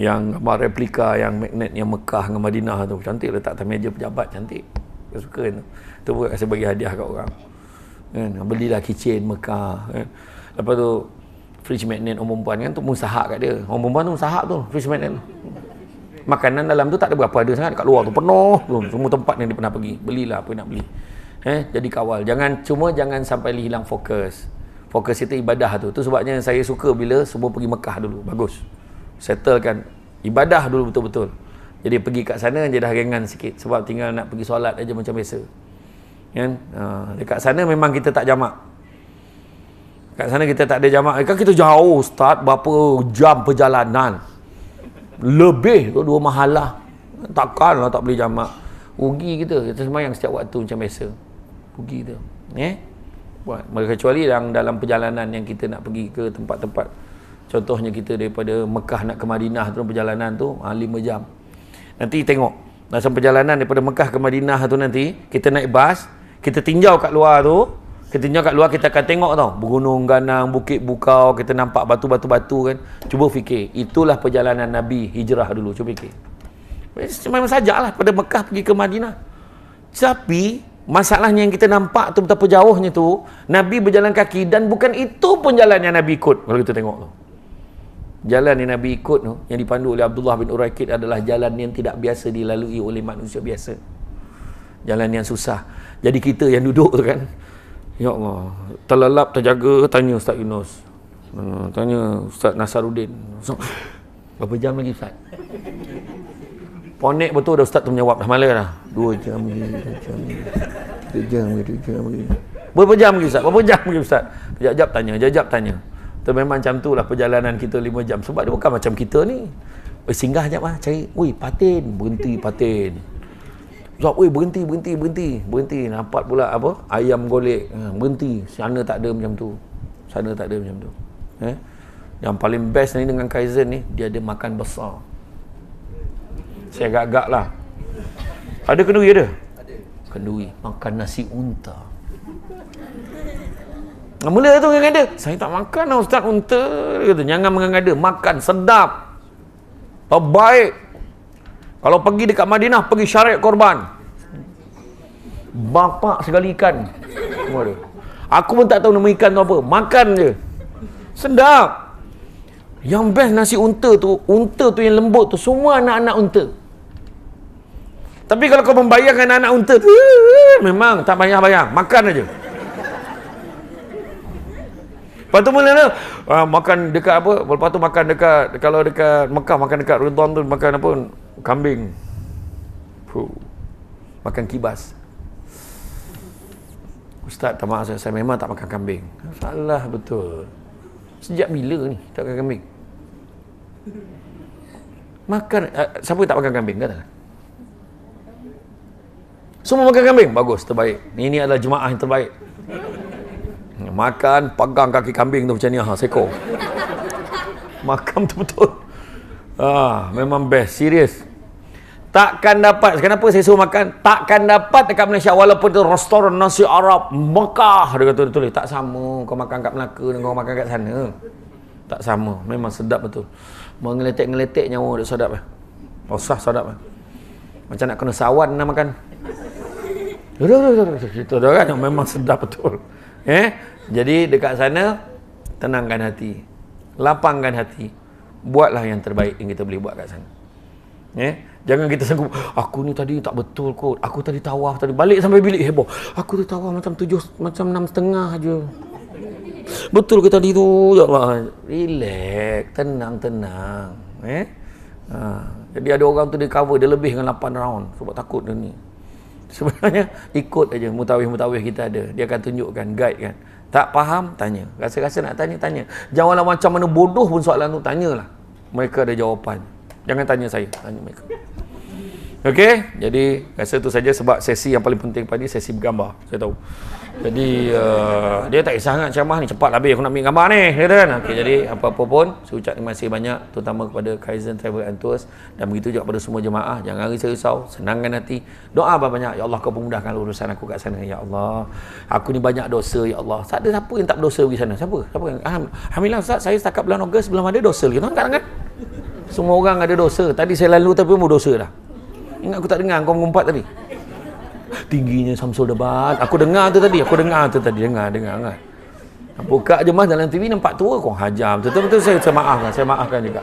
Speaker 1: yang apa replika yang magnet yang Mekah dengan Madinah tu cantik letak atas meja pejabat cantik saya suka kan tu tu pun saya bagi hadiah kat orang kan ah, belilah kicin Mekah kan lepas tu fridge magnet orang perempuan kan tu musahak kat dia orang perempuan tu musahak tu fridge magnet makanan dalam tu tak ada berapa ada sangat kat luar tu penuh tu semua tempat yang dia pernah pergi belilah apa yang nak beli eh jadi kawal jangan cuma jangan sampai hilang fokus fokus itu ibadah tu tu sebabnya saya suka bila semua pergi Mekah dulu bagus settlekan ibadah dulu betul-betul jadi pergi kat sana jadi dah ringan sikit sebab tinggal nak pergi solat aja macam biasa kan ha, dekat sana memang kita tak jamak dekat sana kita tak ada jamak eh, kan kita jauh start berapa jam perjalanan lebih tu dua mahalah takkan lah tak boleh jamak rugi kita kita sembahyang setiap waktu macam biasa rugi kita eh buat kecuali yang dalam perjalanan yang kita nak pergi ke tempat-tempat contohnya kita daripada Mekah nak ke Madinah tu perjalanan tu ha, 5 jam nanti tengok dalam perjalanan daripada Mekah ke Madinah tu nanti kita naik bas kita tinjau kat luar tu kita tinjau kat luar kita akan tengok tau bergunung ganang bukit bukau kita nampak batu-batu-batu kan cuba fikir itulah perjalanan Nabi hijrah dulu cuba fikir eh, memang lah pada Mekah pergi ke Madinah tapi masalahnya yang kita nampak tu betapa jauhnya tu Nabi berjalan kaki dan bukan itu pun jalan yang Nabi ikut kalau kita tengok tu jalan yang Nabi ikut tu yang dipandu oleh Abdullah bin Uraikid adalah jalan yang tidak biasa dilalui oleh manusia biasa jalan yang susah jadi kita yang duduk tu kan Ya Allah terlelap terjaga tanya Ustaz Yunus ha, tanya Ustaz Nasaruddin so, berapa jam lagi Ustaz ponek betul dah Ustaz tu menjawab dah malah dah dua jam lagi dua jam lagi dua jam lagi, dua jam lagi. berapa jam lagi Ustaz berapa jam lagi Ustaz kejap-kejap tanya kejap-kejap tanya tu memang macam tu lah perjalanan kita lima jam sebab dia bukan macam kita ni Oi, eh, singgah sekejap lah cari wuih patin berhenti patin Zuhab, weh berhenti, berhenti, berhenti. Berhenti, nampak pula apa? Ayam golek. Ha, berhenti, sana tak ada macam tu. Sana tak ada macam tu. Eh? Yang paling best ni dengan Kaizen ni, dia ada makan besar. Saya agak-agak lah. Ada kenduri ada? Ada. Kenduri. Makan nasi unta. Nah, mula tu dengan ada. Saya tak makan lah Ustaz unta. Dia kata, jangan mengada. Makan sedap. Terbaik. Kalau pergi dekat Madinah, pergi syarat korban. bapa segala ikan. Aku pun tak tahu nama ikan tu apa. Makan je. Sedap. Yang best nasi unta tu, unta tu yang lembut tu, semua anak-anak unta. Tapi kalau kau membayangkan anak unta tu, memang tak payah bayang. Makan aja. Lepas tu mula uh, ah, makan dekat apa? Lepas tu makan dekat, kalau dekat Mekah, makan dekat Ridwan tu, makan apa? kambing Puh. makan kibas Ustaz tak maaf saya, saya memang tak makan kambing salah betul sejak bila ni tak makan kambing makan uh, siapa tak makan kambing kan semua makan kambing bagus terbaik ini adalah jemaah yang terbaik makan pegang kaki kambing tu macam ni ha seko makan betul-betul ah memang best serius takkan dapat kenapa saya suruh makan takkan dapat dekat Malaysia walaupun tu restoran nasi Arab Mekah dia kata tulis tak sama kau makan kat Melaka dengan kau makan kat sana tak sama memang sedap betul mengeletek-ngeletek nyawa dia sedap eh usah sedap eh macam nak kena sawan nak makan itu dah kan memang sedap betul eh jadi dekat sana tenangkan hati lapangkan hati buatlah yang terbaik yang kita boleh buat kat sana eh Jangan kita sanggup, aku ni tadi tak betul kot. Aku tadi tawaf tadi. Balik sampai bilik heboh. Aku tu tawaf macam tujuh, macam enam setengah je. Betul ke tadi tu? Ya Allah. Relax. Tenang, tenang. Eh? Ha. Jadi ada orang tu dia cover, dia lebih dengan lapan round. Sebab takut dia ni. Sebenarnya ikut aja mutawih-mutawih kita ada. Dia akan tunjukkan, guide kan. Tak faham, tanya. Rasa-rasa nak tanya, tanya. Janganlah macam mana bodoh pun soalan tu, tanyalah. Mereka ada jawapan. Jangan tanya saya, tanya mereka. Okey, jadi rasa itu saja sebab sesi yang paling penting pada ini sesi bergambar. Saya tahu. Jadi uh, dia tak kisah sangat ceramah ni cepat habis aku nak ambil gambar ni kata kan. Okey jadi apa-apa pun saya ucap terima kasih banyak terutama kepada Kaizen Travel and Tours dan begitu juga kepada semua jemaah jangan risau, risau senangkan hati. Doa banyak ya Allah kau permudahkan urusan aku kat sana ya Allah. Aku ni banyak dosa ya Allah. Tak ada siapa yang tak berdosa pergi sana. Siapa? Siapa yang Alhamdulillah Ustaz saya setakat bulan Ogos belum ada dosa lagi. Tengok kan? kan? semua orang ada dosa tadi saya lalu tapi mau dosa dah ingat aku tak dengar kau mengumpat tadi tingginya Samsul debat aku dengar tu tadi aku dengar tu tadi dengar dengar kan buka je mas dalam TV nampak tua kau hajam betul-betul saya, saya maafkan saya maafkan juga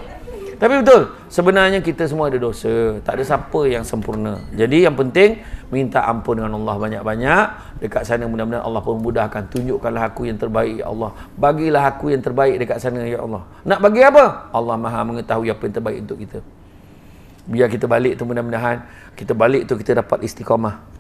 Speaker 1: tapi betul, sebenarnya kita semua ada dosa. Tak ada siapa yang sempurna. Jadi yang penting minta ampun dengan Allah banyak-banyak. Dekat sana mudah-mudahan Allah pun mudahkan. Tunjukkanlah aku yang terbaik, ya Allah. Bagilah aku yang terbaik dekat sana, ya Allah. Nak bagi apa? Allah maha mengetahui apa yang terbaik untuk kita. Biar kita balik tu mudah-mudahan. Kita balik tu kita dapat istiqamah.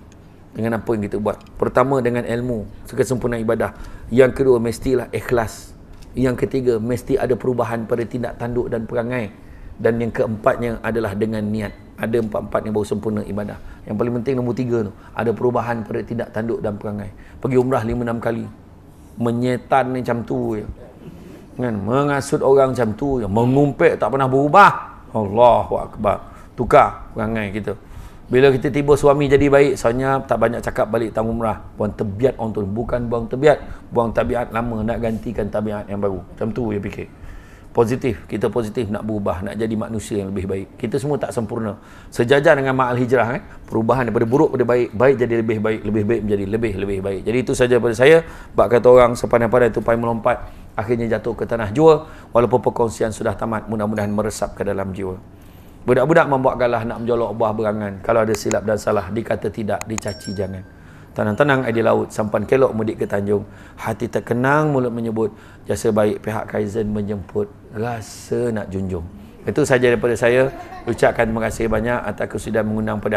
Speaker 1: Dengan apa yang kita buat. Pertama dengan ilmu. Kesempurnaan ibadah. Yang kedua mestilah ikhlas. Yang ketiga, mesti ada perubahan pada tindak tanduk dan perangai dan yang keempatnya adalah dengan niat ada empat-empat yang baru sempurna ibadah yang paling penting nombor tiga tu ada perubahan pada tidak tanduk dan perangai pergi umrah lima enam kali menyetan ni macam tu je kan mengasut orang macam tu je mengumpet tak pernah berubah Allahu akbar tukar perangai kita bila kita tiba suami jadi baik soalnya tak banyak cakap balik tang umrah buang tebiat orang tu bukan buang tebiat buang tabiat lama nak gantikan tabiat yang baru macam tu je fikir positif kita positif nak berubah nak jadi manusia yang lebih baik kita semua tak sempurna sejajar dengan ma'al hijrah eh? perubahan daripada buruk daripada baik baik jadi lebih baik lebih baik menjadi lebih lebih baik jadi itu saja pada saya bak kata orang sepandai itu, tupai melompat akhirnya jatuh ke tanah jua walaupun perkongsian sudah tamat mudah-mudahan meresap ke dalam jiwa budak-budak membuat galah nak menjolok buah berangan kalau ada silap dan salah dikata tidak dicaci jangan Tenang-tenang air di laut, sampan kelok mudik ke Tanjung. Hati terkenang mulut menyebut, jasa baik pihak Kaizen menjemput rasa nak junjung. Itu saja daripada saya. Ucapkan terima kasih banyak atas kesudahan mengundang pada